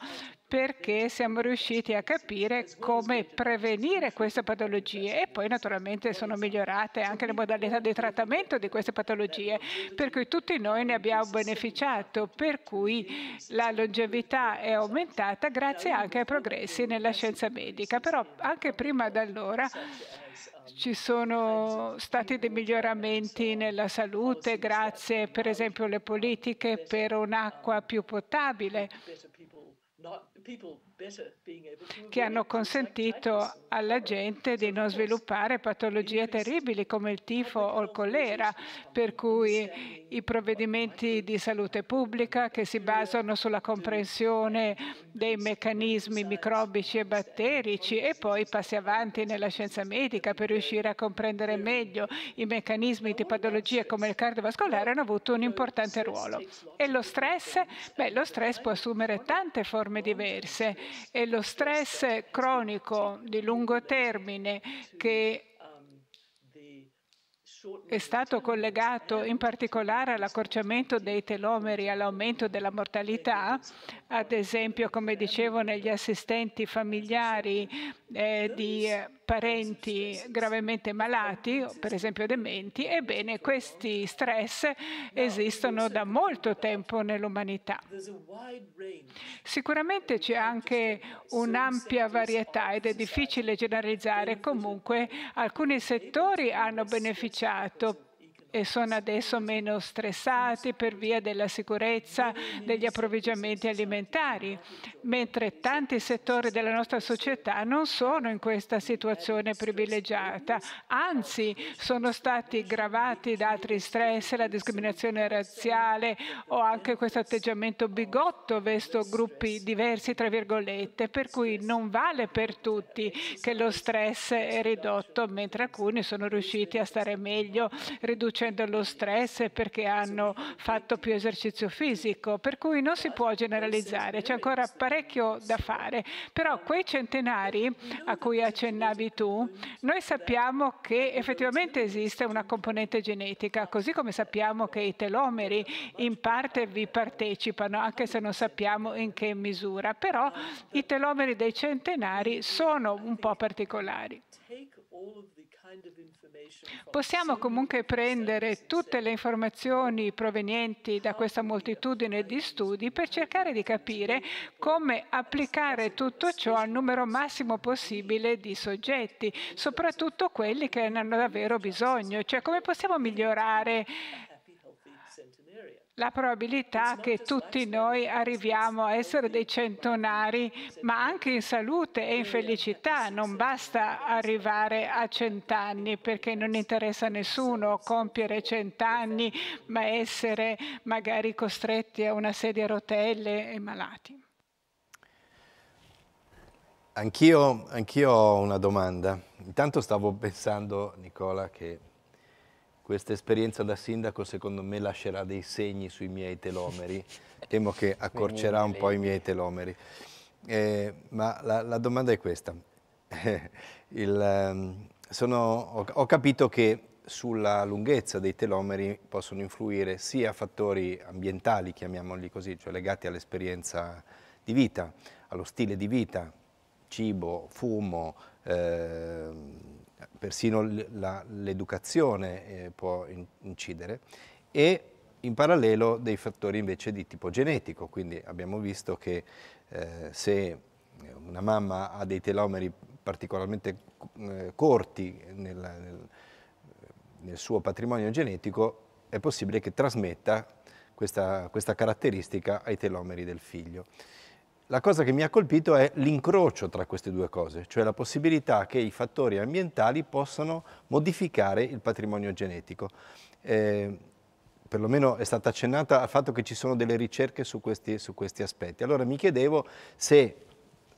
perché siamo riusciti a capire come prevenire queste patologie e poi naturalmente sono migliorate anche le modalità di trattamento di queste patologie, per cui tutti noi ne abbiamo beneficiato, per cui la longevità è aumentata grazie anche ai progressi nella scienza medica. Però anche prima di allora ci sono stati dei miglioramenti nella salute grazie per esempio alle politiche per un'acqua più potabile che hanno consentito alla gente di non sviluppare patologie terribili come il tifo o il colera, per cui i provvedimenti di salute pubblica che si basano sulla comprensione dei meccanismi microbici e batterici e poi passi avanti nella scienza medica per riuscire a comprendere meglio i meccanismi di patologie come il cardiovascolare hanno avuto un importante ruolo. E lo stress? Beh, lo stress può assumere tante forme diverse e lo stress cronico di lungo termine che è stato collegato in particolare all'accorciamento dei telomeri, all'aumento della mortalità, ad esempio, come dicevo, negli assistenti familiari eh, di eh, parenti gravemente malati, per esempio dementi, ebbene questi stress esistono da molto tempo nell'umanità. Sicuramente c'è anche un'ampia varietà ed è difficile generalizzare, comunque alcuni settori hanno beneficiato e sono adesso meno stressati per via della sicurezza degli approvvigionamenti alimentari, mentre tanti settori della nostra società non sono in questa situazione privilegiata, anzi sono stati gravati da altri stress, la discriminazione razziale o anche questo atteggiamento bigotto verso gruppi diversi, tra virgolette, per cui non vale per tutti che lo stress è ridotto, mentre alcuni sono riusciti a stare meglio riducendo vincendo lo stress e perché hanno fatto più esercizio fisico, per cui non si può generalizzare, c'è ancora parecchio da fare. Però quei centenari a cui accennavi tu, noi sappiamo che effettivamente esiste una componente genetica, così come sappiamo che i telomeri in parte vi partecipano, anche se non sappiamo in che misura, però i telomeri dei centenari sono un po' particolari. Possiamo comunque prendere tutte le informazioni provenienti da questa moltitudine di studi per cercare di capire come applicare tutto ciò al numero massimo possibile di soggetti, soprattutto quelli che ne hanno davvero bisogno, cioè come possiamo migliorare la probabilità che tutti noi arriviamo a essere dei centonari, ma anche in salute e in felicità. Non basta arrivare a cent'anni perché non interessa a nessuno compiere cent'anni, ma essere magari costretti a una sedia a rotelle e malati. Anch'io anch'io ho una domanda. Intanto stavo pensando, Nicola, che questa esperienza da sindaco secondo me lascerà dei segni sui miei telomeri, temo che accorcerà un po' i miei telomeri. Eh, ma la, la, domanda è questa, Il, ehm, sono, ho, ho capito che sulla lunghezza dei telomeri possono influire sia fattori ambientali, chiamiamoli così, cioè legati all'esperienza di vita, allo stile di vita, cibo, fumo, eh, persino l'educazione eh, può incidere, e in parallelo dei fattori invece di tipo genetico, quindi abbiamo visto che eh, se eh, una mamma ha dei telomeri particolarmente eh, corti nel, nel, nel, suo patrimonio genetico, è possibile che trasmetta questa, questa caratteristica ai telomeri del figlio. La cosa che mi ha colpito è l'incrocio tra queste due cose, cioè la possibilità che i fattori ambientali possano modificare il patrimonio genetico. Eh, perlomeno è stata accennata al fatto che ci sono delle ricerche su questi, su questi aspetti. Allora mi chiedevo se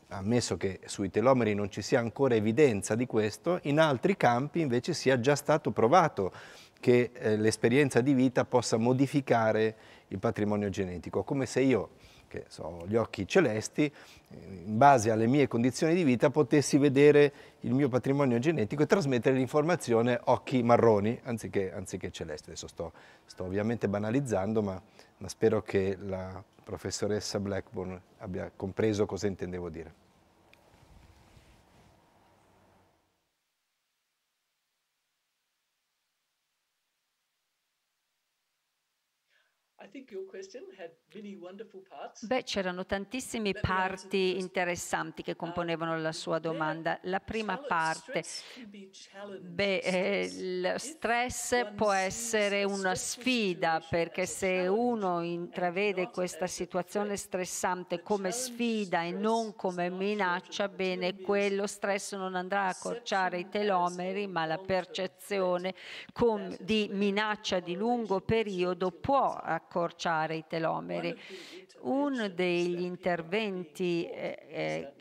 ammesso che sui telomeri non ci sia ancora evidenza di questo, in altri campi invece sia già stato provato che eh, l'esperienza di vita possa modificare il patrimonio genetico, come se io che so, gli occhi celesti, in base alle mie condizioni di vita potessi vedere il mio patrimonio genetico e trasmettere l'informazione occhi marroni anziché, anziché celesti. Adesso sto, sto ovviamente banalizzando, ma, ma spero che la professoressa Blackburn abbia compreso cosa intendevo dire. Beh, c'erano tantissime parti interessanti che um, componevano la sua domanda. La prima parte, beh, eh, stress può essere una sfida perché se uno intravede questa situazione stressante come sfida e non come minaccia, bene, quello stress non andrà a accorciare i telomeri, ma la percezione di minaccia di lungo periodo può accorciare accorciare i telomeri. Cioè, Uno degli interventi eh, eh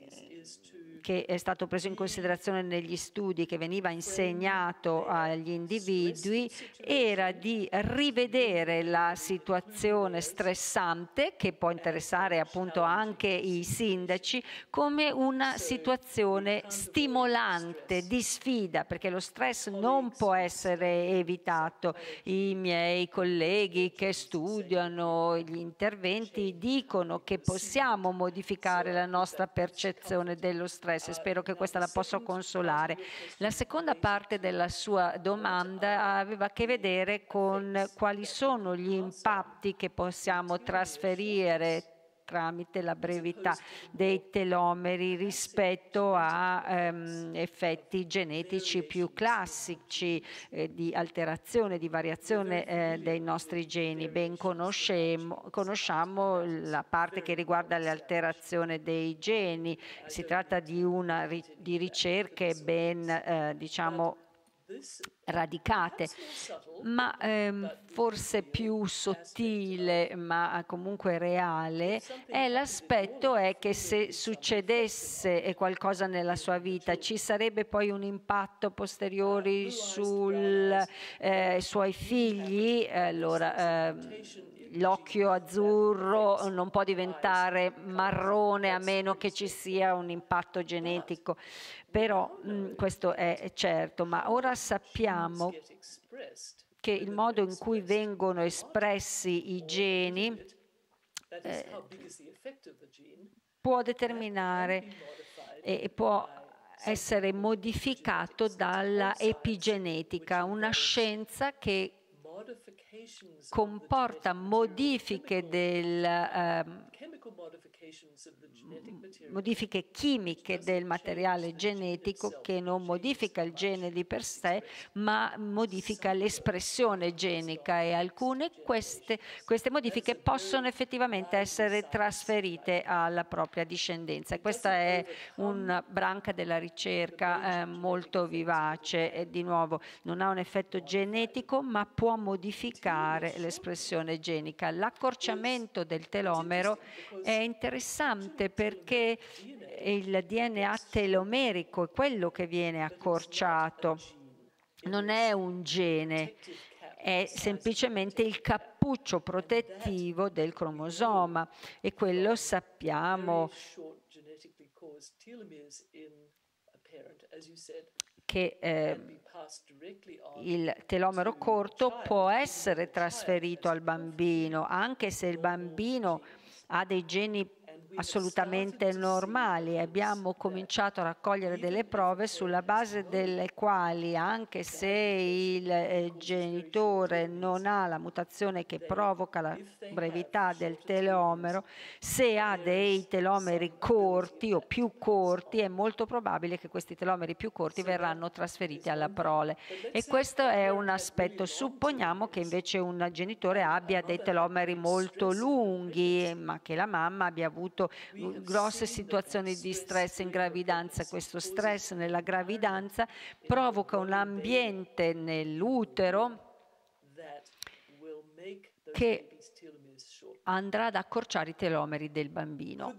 che è stato preso in considerazione negli studi che veniva insegnato agli individui era di rivedere la situazione stressante che può interessare appunto anche i sindaci come una situazione stimolante di sfida perché lo stress non può essere evitato. I miei colleghi che studiano gli interventi dicono che possiamo modificare la nostra percezione dello stress stress e spero che questa la possa consolare. La seconda parte della sua domanda aveva a che vedere con quali sono gli impatti che possiamo trasferire tramite la brevità dei telomeri eh rispetto eh a certo. ehm, effetti genetici più classici eh, di alterazione, di variazione eh, dei nostri geni. Ben conosciamo la parte che riguarda l'alterazione dei geni, si tratta di, una, di ricerche ben eh, diciamo, radicate, ma ehm, forse più sottile, ma comunque reale, è l'aspetto è che se succedesse eh, qualcosa nella sua vita ci sarebbe poi un impatto posteriore sui eh, suoi figli, eh, allora eh, l'occhio azzurro non può diventare marrone a meno che ci sia un impatto genetico, però mh, mm, questo è certo, ma ora sappiamo che il modo in cui vengono espressi i geni eh, può determinare e può essere modificato dalla epigenetica, una scienza che comporta modifiche, del, eh, modifiche, chimiche del materiale genetico che non modifica il gene di per sé, ma modifica l'espressione genica e alcune queste, queste modifiche possono effettivamente essere trasferite alla propria discendenza. Questa è una branca della ricerca eh, molto vivace e di nuovo non ha un effetto genetico ma può modificare modificare l'espressione genica. L'accorciamento del telomero è interessante perché il DNA telomerico è quello che viene accorciato, non è un gene, è semplicemente il cappuccio protettivo del cromosoma e quello sappiamo che eh, il telomero corto può essere trasferito al bambino, anche se il oh, bambino ha dei geni assolutamente normali. Abbiamo cominciato a raccogliere delle prove sulla base delle quali, anche se il eh, genitore non ha la mutazione che provoca la brevità del telomero, se ha dei telomeri corti o più corti, è molto probabile che questi telomeri più corti verranno trasferiti alla prole. E questo è un aspetto. Supponiamo che invece un genitore abbia dei telomeri molto lunghi, ma che la mamma abbia avuto avuto grosse situazioni di stress in gravidanza. Questo stress nella gravidanza provoca un ambiente nell'utero che andrà ad accorciare i telomeri del bambino.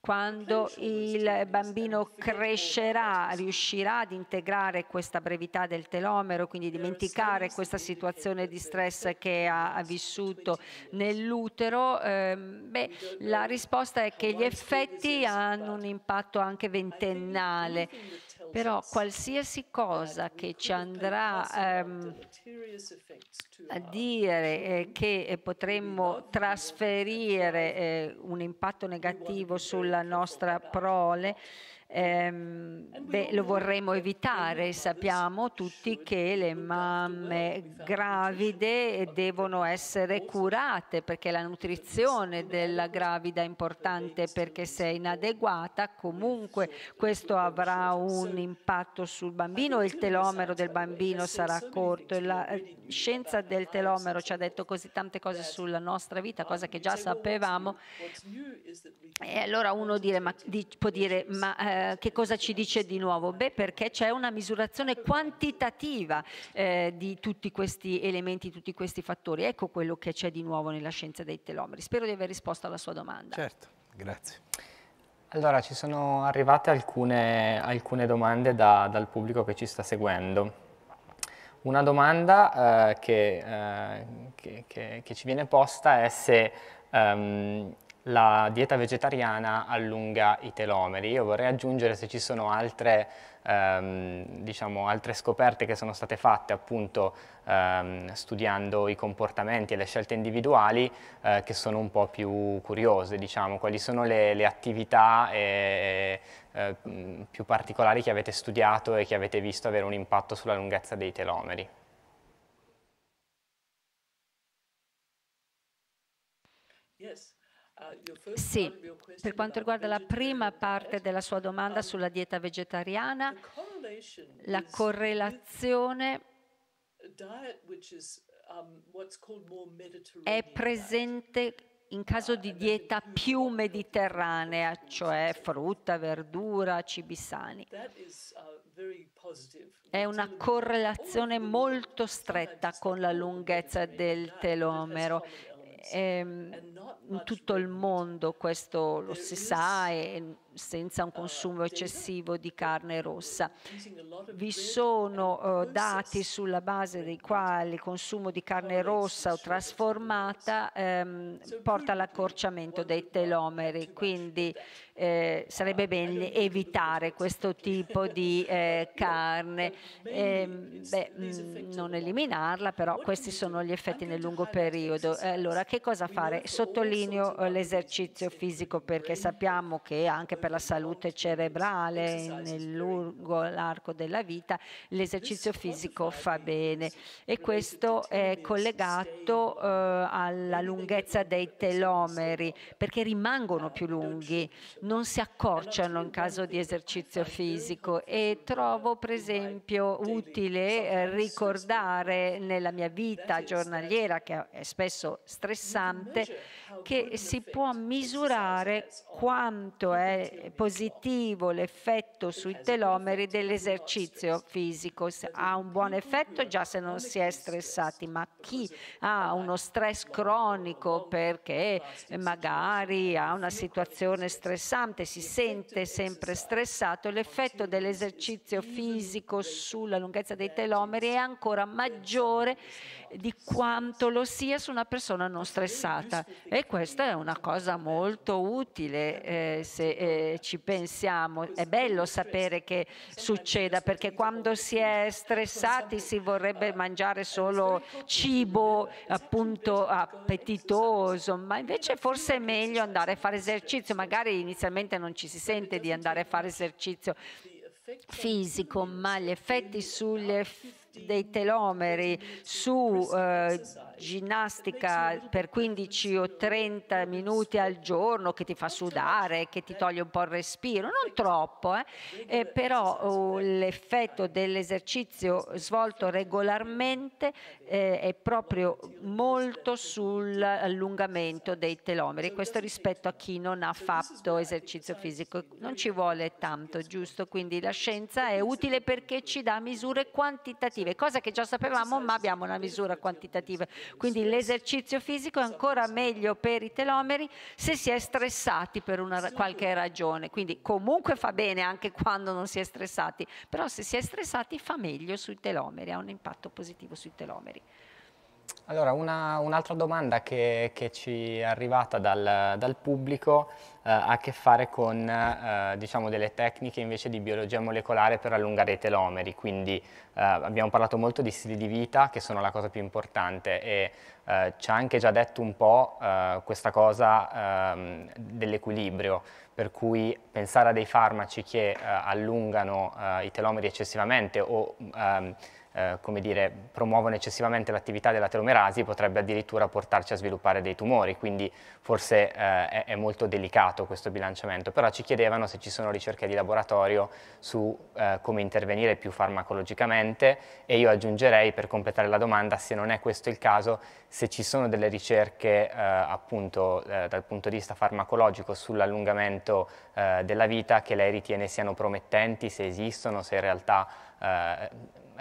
Quando il bambino crescerà, riuscirà ad integrare questa brevità del telomero, quindi dimenticare questa situazione di stress che ha, vissuto nell'utero, eh, beh, la risposta è che gli effetti hanno un impatto anche ventennale però qualsiasi cosa che ci andrà ehm, a dire eh, che eh, potremmo trasferire eh, un impatto negativo sulla nostra prole, Ehm, beh, lo vorremmo evitare. Sappiamo tutti che le mamme gravide devono essere curate perché la nutrizione della gravida è importante perché se è inadeguata comunque questo avrà un impatto sul bambino e il telomero del bambino sarà corto. E la scienza del telomero ci ha detto così tante cose sulla nostra vita, cosa che già sapevamo. E allora uno dire, ma, di, può dire ma... Eh, eh, che cosa ci dice di nuovo? Beh, perché c'è una misurazione quantitativa eh, di tutti questi elementi, tutti questi fattori. Ecco quello che c'è di nuovo nella scienza dei telomeri. Spero di aver risposto alla sua domanda. Certo, grazie. Allora, ci sono arrivate alcune, alcune domande da, dal pubblico che ci sta seguendo. Una domanda eh, che, eh, che, che, che, ci viene posta è se um, la dieta vegetariana allunga i telomeri. Io vorrei aggiungere se ci sono altre, ehm, diciamo, altre scoperte che sono state fatte appunto ehm, studiando i comportamenti e le scelte individuali eh, che sono un po' più curiose, diciamo, quali sono le, le attività e, eh, più particolari che avete studiato e che avete visto avere un impatto sulla lunghezza dei telomeri. Sì, per quanto riguarda la prima parte della sua domanda sulla dieta vegetariana, la correlazione è presente in caso di dieta più mediterranea, cioè frutta, verdura, cibi sani. È una correlazione molto stretta con la lunghezza del telomero Ehm, in tutto il mondo questo lo si sa e senza un consumo uh, eccessivo di carne rossa. Vi sono uh, dati sulla base dei quali il consumo di carne rossa o trasformata ehm, porta all'accorciamento dei telomeri, quindi eh, sarebbe bene evitare questo tipo di eh, carne. Eh, beh, mm, non eliminarla, però questi sono gli effetti nel lungo periodo. Allora, che cosa fare? Sottolineo eh, l'esercizio fisico perché sappiamo che anche per per la salute cerebrale nel lungo l'arco della vita, l'esercizio fisico fa bene e questo è collegato eh, alla lunghezza dei telomeri perché rimangono più lunghi, non si accorciano in caso di esercizio fisico e trovo per esempio utile eh, ricordare nella mia vita giornaliera che è spesso stressante che si può misurare quanto è positivo l'effetto sui telomeri dell'esercizio fisico. Ha un buon effetto già se non si è stressati, ma chi ha uno stress cronico perché magari ha una situazione stressante, si sente sempre stressato, l'effetto dell'esercizio fisico sulla lunghezza dei telomeri è ancora maggiore di quanto lo sia su una persona non stressata e questa è una cosa molto utile eh, se eh, ci pensiamo. È bello sapere che succeda perché quando si è stressati si vorrebbe mangiare solo cibo appunto appetitoso, ma invece forse è meglio andare a fare esercizio, magari inizialmente non ci si sente di andare a fare esercizio fisico, ma gli effetti sulle dei telomeri su eh, ginnastica per 15 o 30 minuti al giorno che ti fa sudare, che ti toglie un po' il respiro, non troppo, eh? Eh, però oh, l'effetto dell'esercizio svolto regolarmente eh, è proprio molto sull'allungamento dei telomeri, questo rispetto a chi non ha fatto esercizio fisico. Non ci vuole tanto, giusto? Quindi la scienza è utile perché ci dà misure quantitative, cosa che già sapevamo ma abbiamo una misura quantitativa quindi l'esercizio fisico è ancora meglio per i telomeri se si è stressati per una, qualche ragione. Quindi comunque fa bene anche quando non si è stressati, però se si è stressati fa meglio sui telomeri, ha un impatto positivo sui telomeri. Allora, un'altra domanda che, che, ci è arrivata dal, dal pubblico eh, ha a che fare con eh, diciamo delle tecniche invece di biologia molecolare per allungare i telomeri, quindi eh, abbiamo parlato molto di stili di vita che sono la cosa più importante e eh, ci ha anche già detto un po' eh, questa cosa ehm, dell'equilibrio, per cui pensare a dei farmaci che eh, allungano i telomeri eccessivamente o ehm, eh, come dire, promuovono eccessivamente l'attività della telomerasi potrebbe addirittura portarci a sviluppare dei tumori, quindi forse eh, è, è, molto delicato questo bilanciamento, però ci chiedevano se ci sono ricerche di laboratorio su eh, come intervenire più farmacologicamente e io aggiungerei per completare la domanda, se non è questo il caso, se ci sono delle ricerche eh, appunto eh, dal punto di vista farmacologico sull'allungamento della vita che lei ritiene siano promettenti, se esistono, se in realtà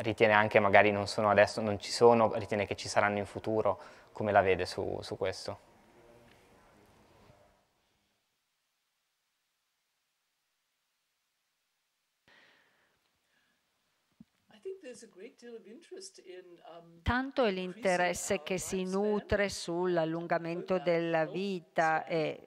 ritiene anche magari non sono adesso, non ci sono, ritiene che ci saranno in futuro, come la vede su, su questo? Um, Tanto è l'interesse che si nutre sull'allungamento della vita e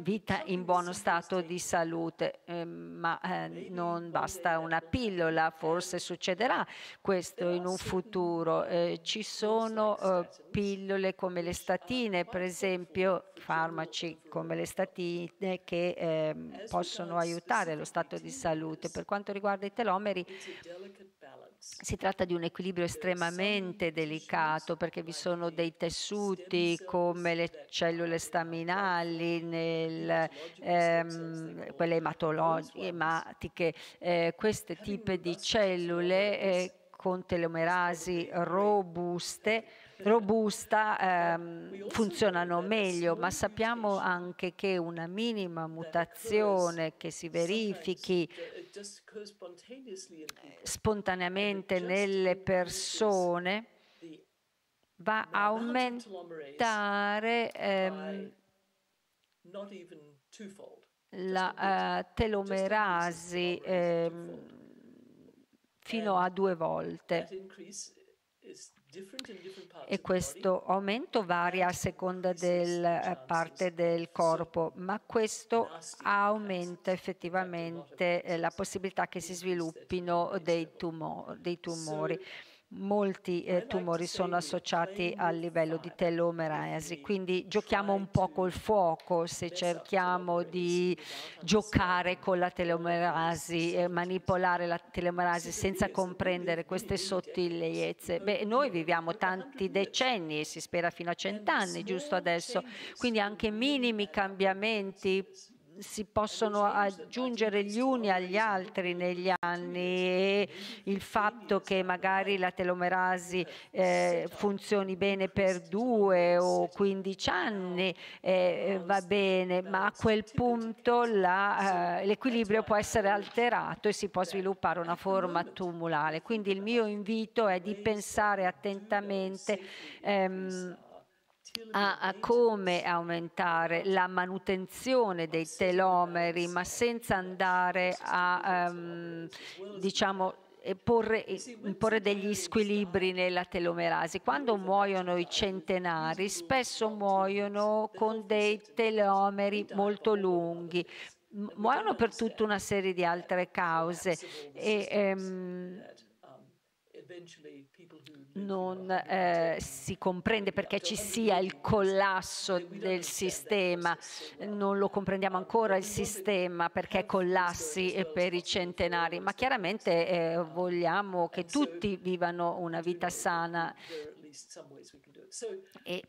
vita in buono stato di salute, eh, ma eh, non basta una pillola, forse succederà questo in un futuro. Eh, ci sono eh, pillole come le ah, statine, per esempio, farmaci come le statine che ehm, possono aiutare lo stato di salute. Per quanto riguarda i telomeri, si tratta di un equilibrio estremamente delicato perché vi sono dei tessuti come le cellule staminali, nel, ehm, quelle ematologiche, eh, questi tipi di cellule eh, con telomerasi robuste robusta eh, funzionano meglio, ma sappiamo anche che una minima mutazione che si verifichi eh, spontaneamente nelle persone va a aumentare ehm, la eh, telomerasi ehm, fino a due volte e questo aumento varia a seconda della eh, parte del corpo, ma questo aumenta effettivamente eh, la possibilità che si sviluppino dei, tumo dei tumori molti eh, tumori sono associati al livello di telomerasi, quindi giochiamo un po' col fuoco se cerchiamo di giocare con la telomerasi, eh, manipolare la telomerasi senza comprendere queste sottigliezze. Beh, noi viviamo tanti decenni e si spera fino a cent'anni, giusto adesso, quindi anche minimi cambiamenti si possono aggiungere gli uni agli altri negli anni e il fatto che magari la telomerasi eh, funzioni bene per due o 15 anni eh, va bene, ma a quel punto l'equilibrio eh, può essere alterato e si può sviluppare una forma tumulare. Quindi il mio invito è di pensare attentamente ehm, a, a come aumentare la manutenzione dei telomeri, ma senza andare a um, diciamo, eh, porre, eh, porre degli squilibri nella telomerasi. Quando muoiono i centenari, spesso muoiono con dei telomeri molto lunghi, muoiono per tutta una serie di altre cause. E, um, non eh, si comprende perché ci sia il collasso del sistema, non lo comprendiamo ancora il sistema perché collassi per i centenari, ma chiaramente eh, vogliamo che tutti vivano una vita sana e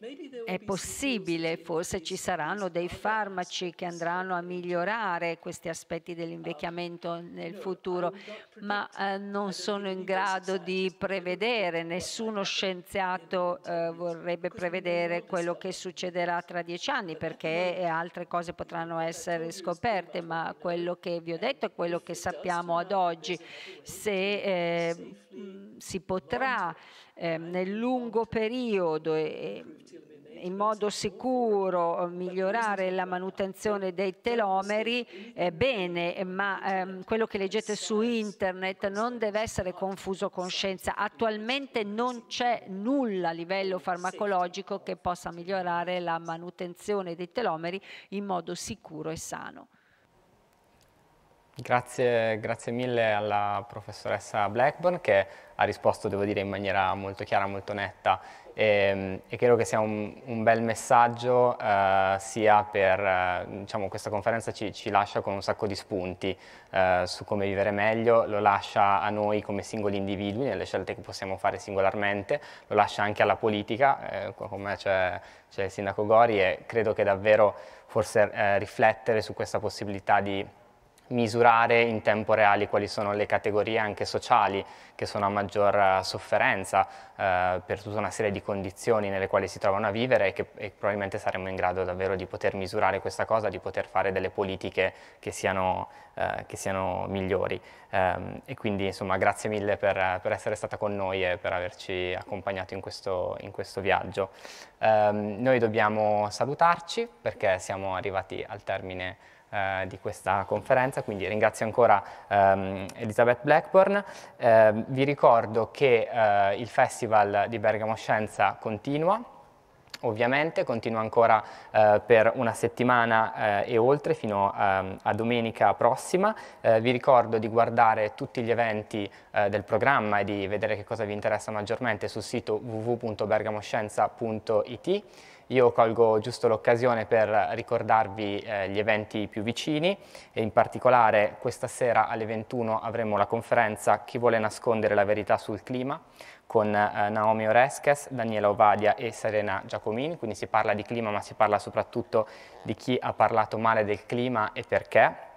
è possibile, forse ci saranno dei farmaci che andranno a migliorare questi aspetti um, dell'invecchiamento nel futuro, ma eh, non sono in grado di prevedere, nessuno scienziato eh, vorrebbe prevedere quello che succederà tra dieci anni perché altre cose potranno essere scoperte, ma quello che vi ho detto è quello che sappiamo ad oggi. Se eh, mh, si potrà eh, nel lungo periodo e, in modo sicuro eh, migliorare la manutenzione dei telomeri, eh, bene, ma ehm, quello che leggete su internet non deve essere confuso con scienza. Attualmente non c'è nulla a livello farmacologico che possa migliorare la manutenzione dei telomeri in modo sicuro e sano. Grazie, grazie, mille alla professoressa Blackburn che ha risposto, devo dire, in maniera molto chiara, molto netta e, ehm, e credo che sia un, un bel messaggio eh, sia per, eh, diciamo, questa conferenza ci, ci, lascia con un sacco di spunti eh, su come vivere meglio, lo lascia a noi come singoli individui, nelle scelte che possiamo fare singolarmente, lo lascia anche alla politica, eh, con me c'è il sindaco Gori e credo che davvero forse eh, riflettere su questa possibilità di misurare in tempo reale quali sono le categorie anche sociali che sono a maggior eh, sofferenza eh, per tutta una serie di condizioni nelle quali si trovano a vivere e che e probabilmente saremo in grado davvero di poter misurare questa cosa, di poter fare delle politiche che siano, eh, che siano migliori. Um, e quindi insomma grazie mille per, per, essere stata con noi e per averci accompagnato in questo, in questo viaggio. Um, noi dobbiamo salutarci perché siamo arrivati al termine eh, di questa conferenza, quindi ringrazio ancora ehm, Elisabeth Blackburn. Eh, vi ricordo che eh, il Festival di Bergamo Scienza continua, ovviamente continua ancora eh, per una settimana eh, e oltre fino ehm, a domenica prossima. Eh, vi ricordo di guardare tutti gli eventi eh, del programma e di vedere che cosa vi interessa maggiormente sul sito www.bergamoscienza.it. Io colgo giusto l'occasione per ricordarvi eh, gli eventi più vicini e in particolare questa sera alle 21 avremo la conferenza Chi vuole nascondere la verità sul clima con eh, Naomi Oreskes, Daniela Ovadia e Serena Giacomini, quindi si parla di clima ma si parla soprattutto di chi ha parlato male del clima e perché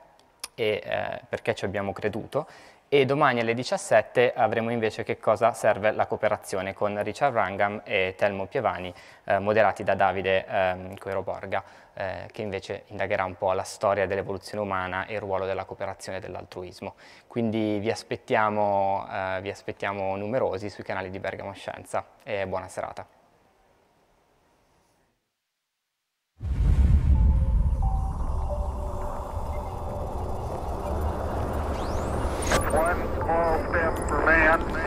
e eh, perché ci abbiamo creduto e domani alle 17 avremo invece che cosa serve la cooperazione con Richard Rangham e Telmo Pievani, eh, moderati da Davide eh, Coiro Borga, eh, che invece indagherà un po' la storia dell'evoluzione umana e il ruolo della cooperazione e dell'altruismo. Quindi vi aspettiamo, eh, vi aspettiamo numerosi sui canali di Bergamo Scienza e buona serata. Captain.